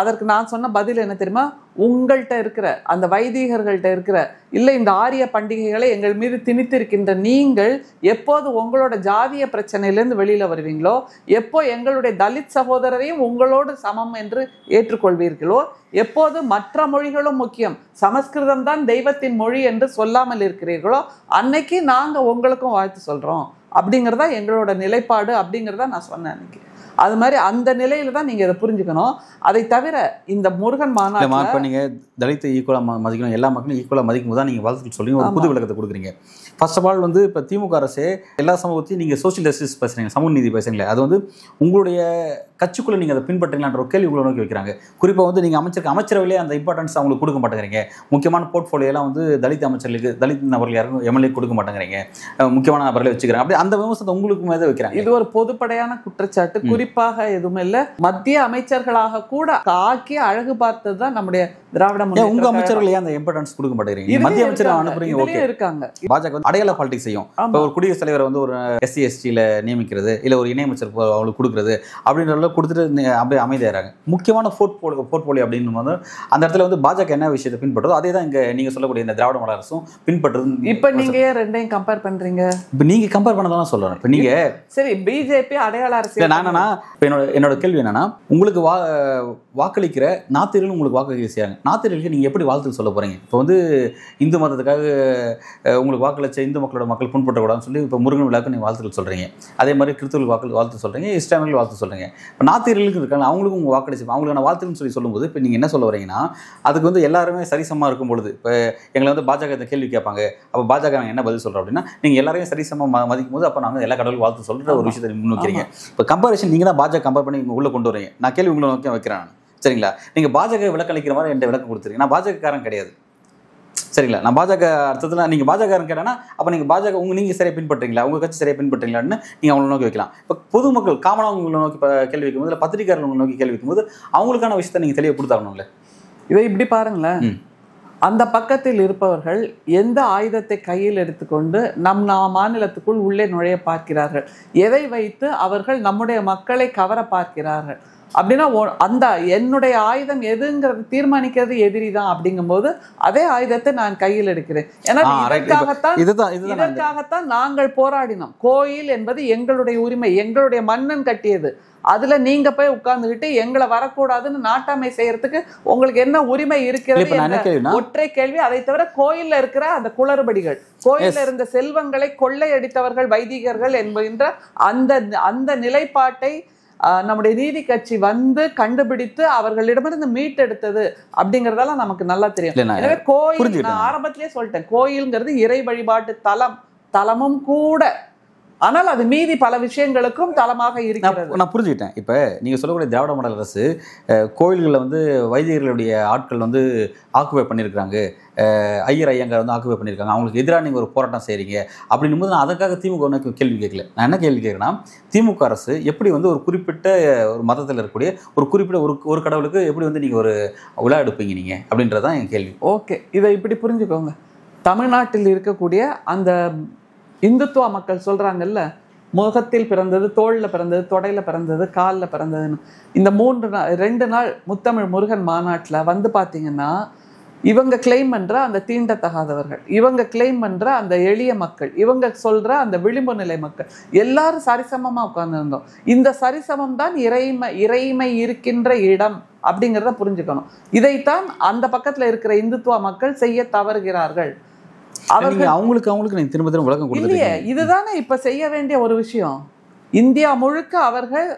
அதற்கு நான் சொன்ன பதில் என்ன தெரியுமா உங்கள்கிட்ட இருக்கிற அந்த வைதிகர்கள்ட்ட இருக்கிற இல்லை இந்த ஆரிய பண்டிகைகளை எங்கள் மீது திணித்திருக்கின்ற நீங்கள் எப்போது உங்களோட ஜாதிய பிரச்சனையிலேருந்து வெளியில் வருவீங்களோ எப்போ எங்களுடைய தலித் சகோதரரையும் உங்களோடு சமம் என்று ஏற்றுக்கொள்வீர்களோ எப்போது மற்ற மொழிகளும் முக்கியம் சமஸ்கிருதம் தான் தெய்வத்தின் மொழி என்று சொல்லாமல் இருக்கிறீர்களோ அன்னைக்கு நாங்கள் உங்களுக்கும் வாழ்த்து சொல்கிறோம் அப்படிங்கிறதா எங்களோட நிலைப்பாடு அப்படிங்கிறத நான் சொன்னேன் அன்னைக்கு அது மாதிரி அந்த நிலையில தான் நீங்க இதை புரிஞ்சுக்கணும் அதை தவிர இந்த முருகன் மாநாட்டில் நீங்க தலித்த ஈக்குவலா மதிக்கணும் எல்லா மக்களும் ஈக்குவலா மதிக்கும் போது தான் நீங்க வாழ்த்துக்கள் சொல்லி ஒரு புது விளக்கத்தை கொடுக்குறீங்க ஃபர்ஸ்ட் ஆஃப் ஆல் வந்து இப்போ திமுக அரசே எல்லா சமூகத்தையும் நீங்கள் சோசியல் ஜஸ்டிஸ் பேசுகிறீங்க சமூக நீதி பேசுறீங்களே அது வந்து உங்களுடைய கட்சிக்குள்ளே நீங்கள் அதை பின்பற்றுங்களான்ற ஒரு கேள்வி உங்களை நோக்கி வைக்கிறாங்க குறிப்பாக வந்து நீங்கள் அமைச்சருக்கு அமைச்சரவையிலே அந்த இம்பார்ட்டன்ஸ் அவங்களுக்கு கொடுக்க மாட்டேங்கிறீங்க முக்கியமான போர்ட்ஃபோலியோலாம் வந்து தலித் அமைச்சர்களுக்கு தலித் நபர்கள் யாரும் எம்எல்ஏ கொடுக்க மாட்டேங்கிறீங்க முக்கியமான நபர்களை வச்சுக்கிறேன் அப்படி அந்த விமர்சனத்தை உங்களுக்கு மேத வைக்கிறாங்க இது ஒரு பொதுப்படையான குற்றச்சாட்டு குறிப்பாக எதுவுமே இல்லை மத்திய அமைச்சர்களாக கூட தாக்கி அழகு பார்த்ததுதான் நம்முடைய திராவிட உங்க அமைச்சர்கள் ஏன் அந்த இம்பார்ட்டன்ஸ் கொடுக்க மாட்டேங்கிறீங்க மத்திய அமைச்சர் அனுப்புறீங்க ஓகே இருக்காங்க பாஜக வந்து அடையாள பாலிடிக்ஸ் செய்யும் ஒரு குடியரசுத் தலைவர் வந்து ஒரு எஸ்சி எஸ்டியில் நியமிக்கிறது இல்ல ஒரு இணையமைச்சர் அவங்களுக்கு கொடுக்குறது அப்படின்றத கொடுத்துட்டு அப்படியே அமைதியாகிறாங்க முக்கியமான போர்ட் போல் போர்ட்போலியோ அப்படின்னு வந்து அந்த இடத்துல வந்து பாஜக என்ன விஷயத்தை பின்பற்றது அதே தான் இங்க நீங்க சொல்லக்கூடிய இந்த திராவிட மலரசும் பின்பற்றது இப்ப நீங்க ரெண்டையும் கம்பேர் பண்றீங்க இப்ப நீங்க கம்பேர் பண்ண தான் நான் இப்போ நீங்கள் சரி பிஜேபி அடையாள அரசியல் நான் என்னன்னா இப்போ என்னோட கேள்வி என்னன்னா உங்களுக்கு வா வாக்களிக்கிற நாத்திரர்கள் உங்களுக்கு வாக்களிக்க செய்யாங்க நாத்திரர்களுக்கு நீங்கள் எப்படி வாழ்த்து சொல்ல போகிறீங்க இப்போ வந்து இந்து மதத்துக்காக உங்களுக்கு வாக்களிச்ச இந்து மக்களோட மக்கள் புண்படக்கூடாதுன்னு சொல்லி இப்போ முருகன் விழாக்கு நீங்கள் வாழ்த்துக்கள் சொல்கிறீங்க அதே மாதிரி கிறிஸ்துவர்கள் வாக்கு வாழ்த்து சொல்கிறீங்க இஸ்லாமியர்கள் வாழ்த்து சொல்கிறீங்க இப்போ நாத்திரர்களுக்கு இருக்காங்க அவங்களுக்கும் உங்கள் வாக்களிச்சு அவங்களுக்கான வாழ்த்துன்னு சொல்லி சொல்லும்போது இப்போ நீங்கள் என்ன சொல்ல வரீங்கன்னா அதுக்கு வந்து எல்லாருமே சரிசமாக இருக்கும் பொழுது இப்போ எங்களை வந்து பாஜக இந்த கேள்வி கேட்பாங்க அப்போ பாஜக என்ன பதில் சொல்கிறோம் அப்படின்னா நீங்கள் எல்லாரையும் சரிசமாக மதிக்கும் போது அப்போ நாங்கள் எல்லா கடவுளும் வாழ்த்து சொல்கிற ஒரு விஷயத்தை முன்வைக்கிறீங்க இப்போ கம்பேரிஷன் நீங்கள் தான் பாஜக கம்பேர் பண்ணி உள்ளே கொண்டு வரீங்க நான் கேள்வி உங்களை நோக்கி வைக்கிறேன் நான் சரிங்களா நீங்கள் பாஜக விளக்களிக்கிற மாதிரி என் விளக்கம் கொடுத்துருக்கீங்க நான் பாஜகக்காரன் கிடையாது சரிங்களா நான் பாஜக அர்த்தத்தில் நீங்கள் பாஜகக்காரன் கேட்டேன்னா அப்போ நீங்கள் பாஜக உங்கள் நீங்கள் சரியாக பின்பற்றுறீங்களா உங்கள் கட்சி சரியாக பின்பற்றுறீங்களான்னு நீங்கள் அவங்களை நோக்கி வைக்கலாம் இப்போ பொதுமக்கள் காமனாக உங்களை நோக்கி கேள்வி வைக்கும்போது இல்லை பத்திரிகையாளர்கள் உங்களை நோக்கி கேள்வி வைக்கும்போது அவங்களுக்கான விஷயத்தை நீங்கள் தெளிவாக கொடுத்தாகணும்ல இதை இப்படி பாருங்களேன் அந்த பக்கத்தில் இருப்பவர்கள் எந்த ஆயுதத்தை கையில் எடுத்துக்கொண்டு நம் நம் மாநிலத்துக்குள் உள்ளே நுழைய பார்க்கிறார்கள் எதை வைத்து அவர்கள் நம்முடைய மக்களை கவர பார்க்கிறார்கள் அப்படின்னா அந்த என்னுடைய ஆயுதம் எதுங்கிறது தீர்மானிக்கிறது எதிரி தான் போது அதே ஆயுதத்தை நான் கையில் எடுக்கிறேன் ஏன்னா இதற்காகத்தான் இதற்காகத்தான் நாங்கள் போராடினோம் கோயில் என்பது எங்களுடைய உரிமை எங்களுடைய மன்னன் கட்டியது அதுல நீங்க போய் உட்கார்ந்துகிட்டு எங்களை வரக்கூடாதுன்னு நாட்டாமை செய்யறதுக்கு உங்களுக்கு என்ன உரிமை இருக்கிறது ஒற்றை கேள்வி அதை தவிர கோயில்ல இருக்கிற அந்த குளறுபடிகள் கோயில்ல இருந்த செல்வங்களை கொள்ளையடித்தவர்கள் வைதிகர்கள் என்கின்ற அந்த அந்த நிலைப்பாட்டை நம்முடைய நீதி கட்சி வந்து கண்டுபிடித்து அவர்களிடமிருந்து மீட்டெடுத்தது அப்படிங்கறதெல்லாம் நமக்கு நல்லா தெரியும் எனவே கோயில் நான் ஆரம்பத்திலேயே சொல்லிட்டேன் கோயில்ங்கிறது இறை வழிபாட்டு தலம் தலமும் கூட ஆனால் அது மீதி பல விஷயங்களுக்கும் தளமாக இருக்கிறது நான் புரிஞ்சுக்கிட்டேன் இப்போ நீங்கள் சொல்லக்கூடிய திராவிட மண்டல அரசு கோயில்களில் வந்து வைத்தியர்களுடைய ஆட்கள் வந்து ஆக்குபை பண்ணியிருக்கிறாங்க ஐயர் ஐயங்கார் வந்து ஆக்குபை பண்ணியிருக்காங்க அவங்களுக்கு எதிராக நீங்கள் ஒரு போராட்டம் செய்கிறீங்க அப்படின்னும் போது நான் அதுக்காக திமுக ஒன்று கேள்வி கேட்கல நான் என்ன கேள்வி கேட்குறேன்னா திமுக அரசு எப்படி வந்து ஒரு குறிப்பிட்ட ஒரு மதத்தில் இருக்கக்கூடிய ஒரு குறிப்பிட்ட ஒரு ஒரு கடவுளுக்கு எப்படி வந்து நீங்கள் ஒரு விழா எடுப்பீங்க நீங்கள் அப்படின்றதான் என் கேள்வி ஓகே இதை இப்படி புரிஞ்சுக்கோங்க தமிழ்நாட்டில் இருக்கக்கூடிய அந்த இந்துத்துவா மக்கள் சொல்கிறாங்கல்ல முகத்தில் பிறந்தது தோளில் பிறந்தது தொடையில் பிறந்தது காலில் பிறந்ததுன்னு இந்த மூன்று நாள் ரெண்டு நாள் முத்தமிழ் முருகன் மாநாட்டில் வந்து பார்த்தீங்கன்னா இவங்க கிளைம் பண்ணுற அந்த தீண்டத்தகாதவர்கள் இவங்க கிளைம் பண்ணுற அந்த எளிய மக்கள் இவங்க சொல்கிற அந்த விளிம்பு நிலை மக்கள் எல்லாரும் சரிசமமாக உட்காந்துருந்தோம் இந்த சரிசமம் தான் இறைமை இறைமை இருக்கின்ற இடம் அப்படிங்கிறத புரிஞ்சுக்கணும் இதைத்தான் அந்த பக்கத்தில் இருக்கிற இந்துத்துவ மக்கள் செய்ய தவறுகிறார்கள் அவர்கள் அவங்களுக்கு அவங்களுக்கு நீங்கள் திரும்ப திரும்ப விளக்கம் கொடுக்கலையே இதுதானே இப்ப செய்ய வேண்டிய ஒரு விஷயம் இந்தியா முழுக்க அவர்கள்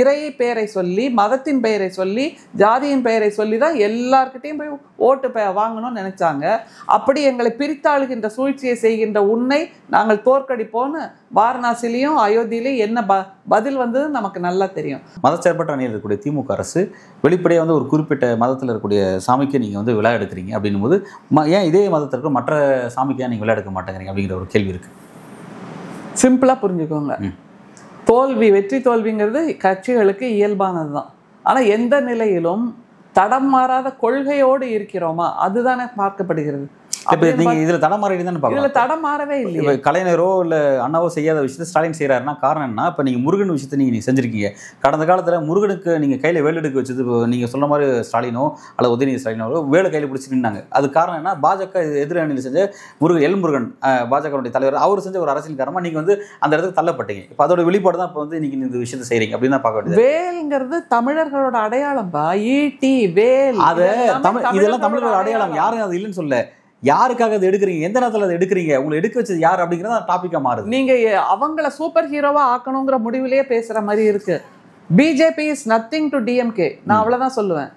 இறை பெயரை சொல்லி மதத்தின் பெயரை சொல்லி ஜாதியின் பெயரை சொல்லி தான் எல்லாருக்கிட்டையும் போய் ஓட்டு பெ வாங்கணும்னு நினச்சாங்க அப்படி எங்களை பிரித்தாளுகின்ற சூழ்ச்சியை செய்கின்ற உன்னை நாங்கள் தோற்கடிப்போன்னு வாரணாசிலையும் அயோத்தியிலையும் என்ன ப பதில் வந்ததுன்னு நமக்கு நல்லா தெரியும் மதச்செயற்பட்ட அணியில் இருக்கக்கூடிய திமுக அரசு வெளிப்படையாக வந்து ஒரு குறிப்பிட்ட மதத்தில் இருக்கக்கூடிய சாமிக்கு நீங்கள் வந்து விழா எடுக்கிறீங்க அப்படின்போது ம ஏன் இதே இருக்கிற மற்ற சாமிக்காக நீங்கள் விழா எடுக்க மாட்டேங்கிறீங்க அப்படிங்கிற ஒரு கேள்வி இருக்குது சிம்பிளாக புரிஞ்சுக்கோங்க தோல்வி வெற்றி தோல்விங்கிறது கட்சிகளுக்கு இயல்பானது தான் ஆனால் எந்த நிலையிலும் தடம் மாறாத கொள்கையோடு இருக்கிறோமா அதுதானே பார்க்கப்படுகிறது இப்போ நீங்கள் இதில் தடமாறி தானே பார்க்கலாம் இதில் தடமாறவே இல்லை இப்போ கலைஞரோ இல்லை அண்ணாவோ செய்யாத விஷயத்த ஸ்டாலின் செய்கிறாருன்னா காரணம் என்ன இப்போ நீங்கள் முருகன் விஷயத்த நீங்கள் நீங்கள் செஞ்சுருக்கீங்க கடந்த காலத்தில் முருகனுக்கு நீங்கள் கையில் வேலை வச்சது நீங்கள் சொன்ன மாதிரி ஸ்டாலினோ அல்ல உதயநிதி ஸ்டாலினோ வேலை கையில் பிடிச்சி நின்றாங்க அது காரணம் என்ன பாஜக எதிரணியில் செஞ்ச முருக எல் முருகன் பாஜகவுடைய தலைவர் அவர் செஞ்ச ஒரு அரசியல் காரணமாக நீங்கள் வந்து அந்த இடத்துக்கு தள்ளப்பட்டீங்க இப்போ அதோட வெளிப்பாடு தான் இப்போ வந்து நீங்கள் இந்த விஷயத்தை செய்கிறீங்க அப்படின்னு தான் பார்க்க வேண்டியது வேல்ங்கிறது தமிழர்களோட அடையாளம்பா ஈட்டி வேல் அதை தமிழ் இதெல்லாம் தமிழர்களோட அடையாளம் யாரும் அது இல்லைன்னு சொல்ல யாருக்காக அதை எடுக்கிறீங்க எந்த நேரத்தில் அதை எடுக்கிறீங்க உங்களை எடுக்க வச்சது யார் அப்படிங்கிறத டாப்பிக்காக மாறுது நீங்கள் அவங்கள சூப்பர் ஹீரோவாக ஆக்கணுங்கிற முடிவுலேயே பேசுகிற மாதிரி இருக்கு BJP is nothing to DMK நான் அவ்வளோதான் சொல்லுவேன்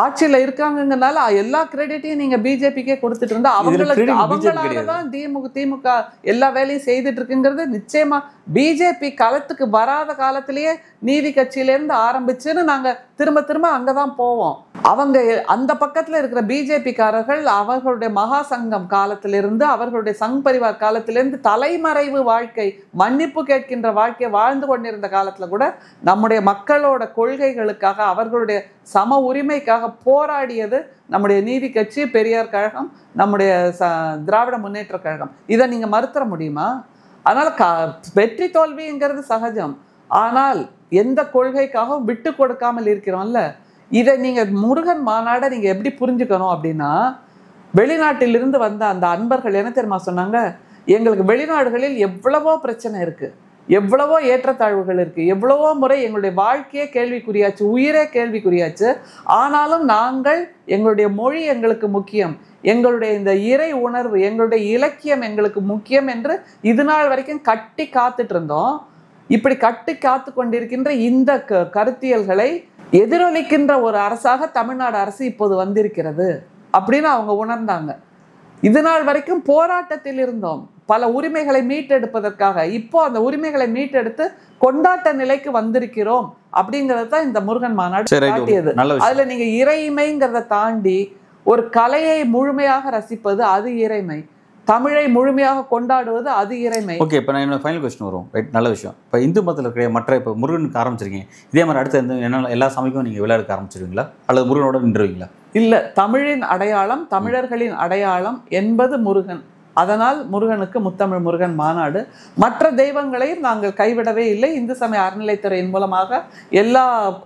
ஆட்சியில் இருக்காங்கனால எல்லா கிரெடிட்டையும் நீங்க பிஜேபிக்கே கொடுத்துட்டு இருந்தா அவங்களுக்கு அவங்களால தான் திமுக திமுக எல்லா வேலையும் செய்துட்டு இருக்குங்கிறது நிச்சயமா பிஜேபி களத்துக்கு வராத காலத்திலேயே நீதி கட்சியிலேருந்து ஆரம்பிச்சுன்னு நாங்கள் திரும்ப திரும்ப அங்கே தான் போவோம் அவங்க அந்த பக்கத்தில் இருக்கிற பிஜேபிக்காரர்கள் அவர்களுடைய மகா சங்கம் காலத்திலிருந்து அவர்களுடைய சங் பரிவார் காலத்திலிருந்து தலைமறைவு வாழ்க்கை மன்னிப்பு கேட்கின்ற வாழ்க்கையை வாழ்ந்து கொண்டிருந்த காலத்தில் கூட நம்முடைய மக்களோட கொள்கைகளுக்காக அவர்களுடைய சம உரிமைக்காக போராடியது நம்முடைய நீதி கட்சி பெரியார் கழகம் நம்முடைய ச திராவிட முன்னேற்ற கழகம் இதை நீங்கள் மறுத்துற முடியுமா அதனால் க வெற்றி தோல்விங்கிறது சகஜம் ஆனால் எந்த கொள்கைக்காகவும் விட்டு கொடுக்காமல் இருக்கிறோம்ல இதை நீங்கள் முருகன் மாநாடை நீங்கள் எப்படி புரிஞ்சுக்கணும் அப்படின்னா வெளிநாட்டிலிருந்து வந்த அந்த அன்பர்கள் என்ன தெரியுமா சொன்னாங்க எங்களுக்கு வெளிநாடுகளில் எவ்வளவோ பிரச்சனை இருக்குது எவ்வளவோ ஏற்றத்தாழ்வுகள் இருக்குது எவ்வளவோ முறை எங்களுடைய வாழ்க்கையே கேள்விக்குறியாச்சு உயிரே கேள்விக்குறியாச்சு ஆனாலும் நாங்கள் எங்களுடைய மொழி எங்களுக்கு முக்கியம் எங்களுடைய இந்த இறை உணர்வு எங்களுடைய இலக்கியம் எங்களுக்கு முக்கியம் என்று இது நாள் வரைக்கும் கட்டி காத்துட்டு இருந்தோம் இப்படி கட்டு காத்து கொண்டிருக்கின்ற இந்த கருத்தியல்களை எதிரொலிக்கின்ற ஒரு அரசாக தமிழ்நாடு அரசு இப்போது வந்திருக்கிறது அப்படின்னு அவங்க உணர்ந்தாங்க இது நாள் வரைக்கும் போராட்டத்தில் இருந்தோம் பல உரிமைகளை மீட்டெடுப்பதற்காக இப்போ அந்த உரிமைகளை மீட்டெடுத்து கொண்டாட்ட நிலைக்கு வந்திருக்கிறோம் அப்படிங்கறத இந்த முருகன் மாநாடு காட்டியது அதுல நீங்க இறைமைங்கிறத தாண்டி ஒரு கலையை முழுமையாக ரசிப்பது அது இறைமை தமிழை முழுமையாக கொண்டாடுவது அது இறைமை ஓகே இப்போ நான் என்னோட ஃபைனல் கொஸ்டின் வரும் ரைட் நல்ல விஷயம் இப்போ இந்து மதத்தில் இருக்கிற மற்ற இப்போ முருகனுக்கு ஆரம்பிச்சிருக்கீங்க இதே மாதிரி அடுத்த என்ன எல்லா சமயக்கும் நீங்கள் விளையாடுக்க ஆரம்பிச்சிருவீங்களா அல்லது முருகனோட நின்றுவீங்களா இல்லை தமிழின் அடையாளம் தமிழர்களின் அடையாளம் என்பது முருகன் அதனால் முருகனுக்கு முத்தமிழ் முருகன் மாநாடு மற்ற தெய்வங்களையும் நாங்கள் கைவிடவே இல்லை இந்து சமய அறநிலைத்துறையின் மூலமாக எல்லா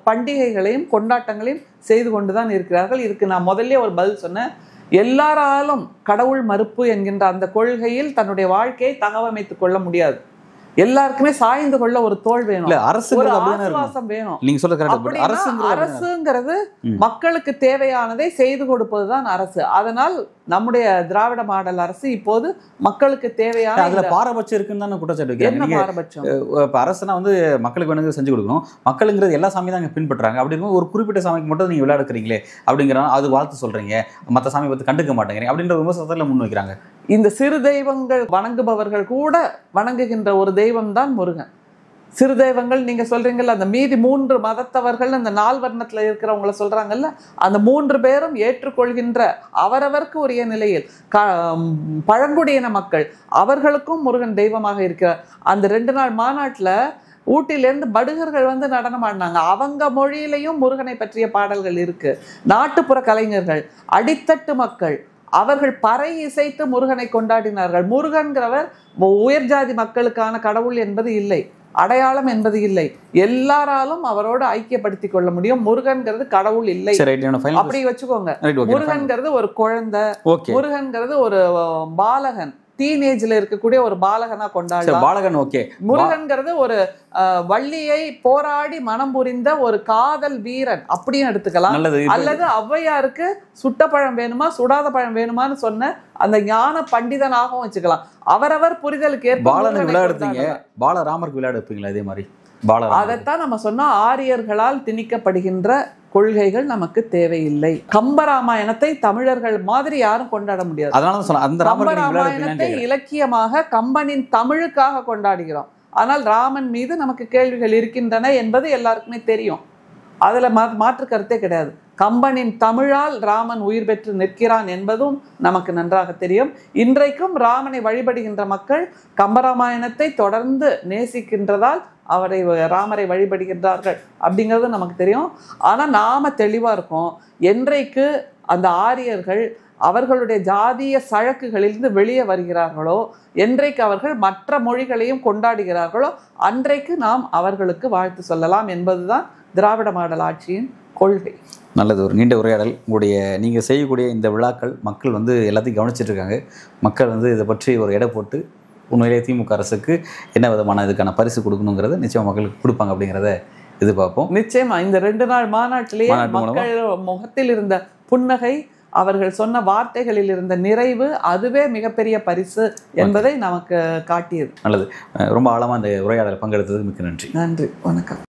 பண்டிகைகளையும் கொண்டாட்டங்களையும் செய்து கொண்டு தான் இருக்கிறார்கள் இதுக்கு நான் முதல்ல ஒரு பதில் சொன்னேன் எல்லாராலும் கடவுள் மறுப்பு என்கின்ற அந்த கொள்கையில் தன்னுடைய வாழ்க்கையை தகவமைத்துக் கொள்ள முடியாது எல்லாருக்குமே சாய்ந்து கொள்ள ஒரு தோல் வேணும் அரசு வேணும் அரசுங்கிறது மக்களுக்கு தேவையானதை செய்து கொடுப்பதுதான் அரசு அதனால் நம்முடைய திராவிட மாடல் அரசு இப்போது மக்களுக்கு தேவையான அதுல பாரபட்சம் இருக்குன்னு தானே குற்றச்சாட்டு பாரபட்சம் இப்போ அரசுனா வந்து மக்களுக்கு வேணுங்கிறது செஞ்சு கொடுக்கணும் மக்களுங்கிறது எல்லா சாமி தான் பின்பற்றுறாங்க அப்படி ஒரு குறிப்பிட்ட சாமிக்கு மட்டும் நீங்கள் விளையாடுக்கிறீங்களே அப்படிங்கிற அது வாழ்த்து சொல்றீங்க மற்ற சாமி பற்றி கண்டுக்க மாட்டேங்கிறீங்க அப்படின்ற விமர்சனத்தில் முன் வைக்கிறாங்க இந்த சிறு தெய்வங்கள் வணங்குபவர்கள் கூட வணங்குகின்ற ஒரு தெய்வம் தான் முருகன் சிறு தெய்வங்கள் நீங்கள் சொல்கிறீங்கல்ல அந்த மீதி மூன்று மதத்தவர்கள் அந்த நால்வர்ணத்தில் இருக்கிறவங்கள சொல்கிறாங்கல்ல அந்த மூன்று பேரும் ஏற்றுக்கொள்கின்ற அவரவருக்கு உரிய நிலையில் க பழங்குடியின மக்கள் அவர்களுக்கும் முருகன் தெய்வமாக இருக்கிறார் அந்த ரெண்டு நாள் மாநாட்டில் ஊட்டிலேருந்து படுகர்கள் வந்து நடனம் ஆடினாங்க அவங்க மொழியிலையும் முருகனை பற்றிய பாடல்கள் இருக்குது நாட்டுப்புற கலைஞர்கள் அடித்தட்டு மக்கள் அவர்கள் பறை இசைத்து முருகனை கொண்டாடினார்கள் முருகன்கிறவர் உயர்ஜாதி மக்களுக்கான கடவுள் என்பது இல்லை அடையாளம் என்பது இல்லை எல்லாராலும் அவரோட ஐக்கியப்படுத்தி கொள்ள முடியும் முருகன்கிறது கடவுள் இல்லை அப்படி வச்சுக்கோங்க முருகன்கிறது ஒரு குழந்தை முருகன்கிறது ஒரு பாலகன் டீனேஜ்ல இருக்கக்கூடிய ஒரு பாலகனா கொண்டாடு பாலகன் ஓகே முருகன்கிறது ஒரு வள்ளியை போராடி மனம் புரிந்த ஒரு காதல் வீரன் அப்படின்னு எடுத்துக்கலாம் அல்லது ஔவையாருக்கு சுட்ட பழம் வேணுமா சுடாத பழம் வேணுமான்னு சொன்ன அந்த ஞான பண்டிதனாகவும் வச்சுக்கலாம் அவரவர் புரிதலுக்கு ஏற்ப பாலன் விளையாடுறீங்க பாலராமருக்கு விளையாடுப்பீங்களா இதே மாதிரி பால அதைத்தான் நம்ம சொன்னா ஆரியர்களால் திணிக்கப்படுகின்ற கொள்கைகள் நமக்கு தேவையில்லை கம்பராமாயணத்தை தமிழர்கள் மாதிரி யாரும் கொண்டாட முடியாது அதனால அந்த கம்பராமாயணத்தை இலக்கியமாக கம்பனின் தமிழுக்காக கொண்டாடுகிறோம் ஆனால் ராமன் மீது நமக்கு கேள்விகள் இருக்கின்றன என்பது எல்லாருக்குமே தெரியும் அதில் மாற்று கருத்தே கிடையாது கம்பனின் தமிழால் ராமன் உயிர் பெற்று நிற்கிறான் என்பதும் நமக்கு நன்றாக தெரியும் இன்றைக்கும் ராமனை வழிபடுகின்ற மக்கள் கம்பராமாயணத்தை தொடர்ந்து நேசிக்கின்றதால் அவரை ராமரை வழிபடுகின்றார்கள் அப்படிங்கிறது நமக்கு தெரியும் ஆனால் நாம தெளிவாக இருக்கோம் என்றைக்கு அந்த ஆரியர்கள் அவர்களுடைய ஜாதிய சழக்குகளிலிருந்து வெளியே வருகிறார்களோ என்றைக்கு அவர்கள் மற்ற மொழிகளையும் கொண்டாடுகிறார்களோ அன்றைக்கு நாம் அவர்களுக்கு வாழ்த்து சொல்லலாம் என்பதுதான் திராவிட மாடல் ஆட்சியின் கொள்கை நல்லது ஒரு நீண்ட உரையாடல் உங்களுடைய நீங்கள் செய்யக்கூடிய இந்த விழாக்கள் மக்கள் வந்து எல்லாத்தையும் கவனிச்சிட்ருக்காங்க மக்கள் வந்து இதை பற்றி ஒரு எடை போட்டு உண்மையிலே திமுக அரசுக்கு என்ன விதமான இதுக்கான பரிசு கொடுக்கணுங்கிறத நிச்சயம் மக்களுக்கு கொடுப்பாங்க அப்படிங்கிறத இது பார்ப்போம் நிச்சயமாக இந்த ரெண்டு நாள் மாநாட்டிலேயே மக்கள் முகத்தில் இருந்த புன்னகை அவர்கள் சொன்ன வார்த்தைகளில் இருந்த நிறைவு அதுவே மிகப்பெரிய பரிசு என்பதை நமக்கு காட்டியது நல்லது ரொம்ப ஆழமாக இந்த உரையாடல் பங்கெடுத்ததுக்கு மிக்க நன்றி நன்றி வணக்கம்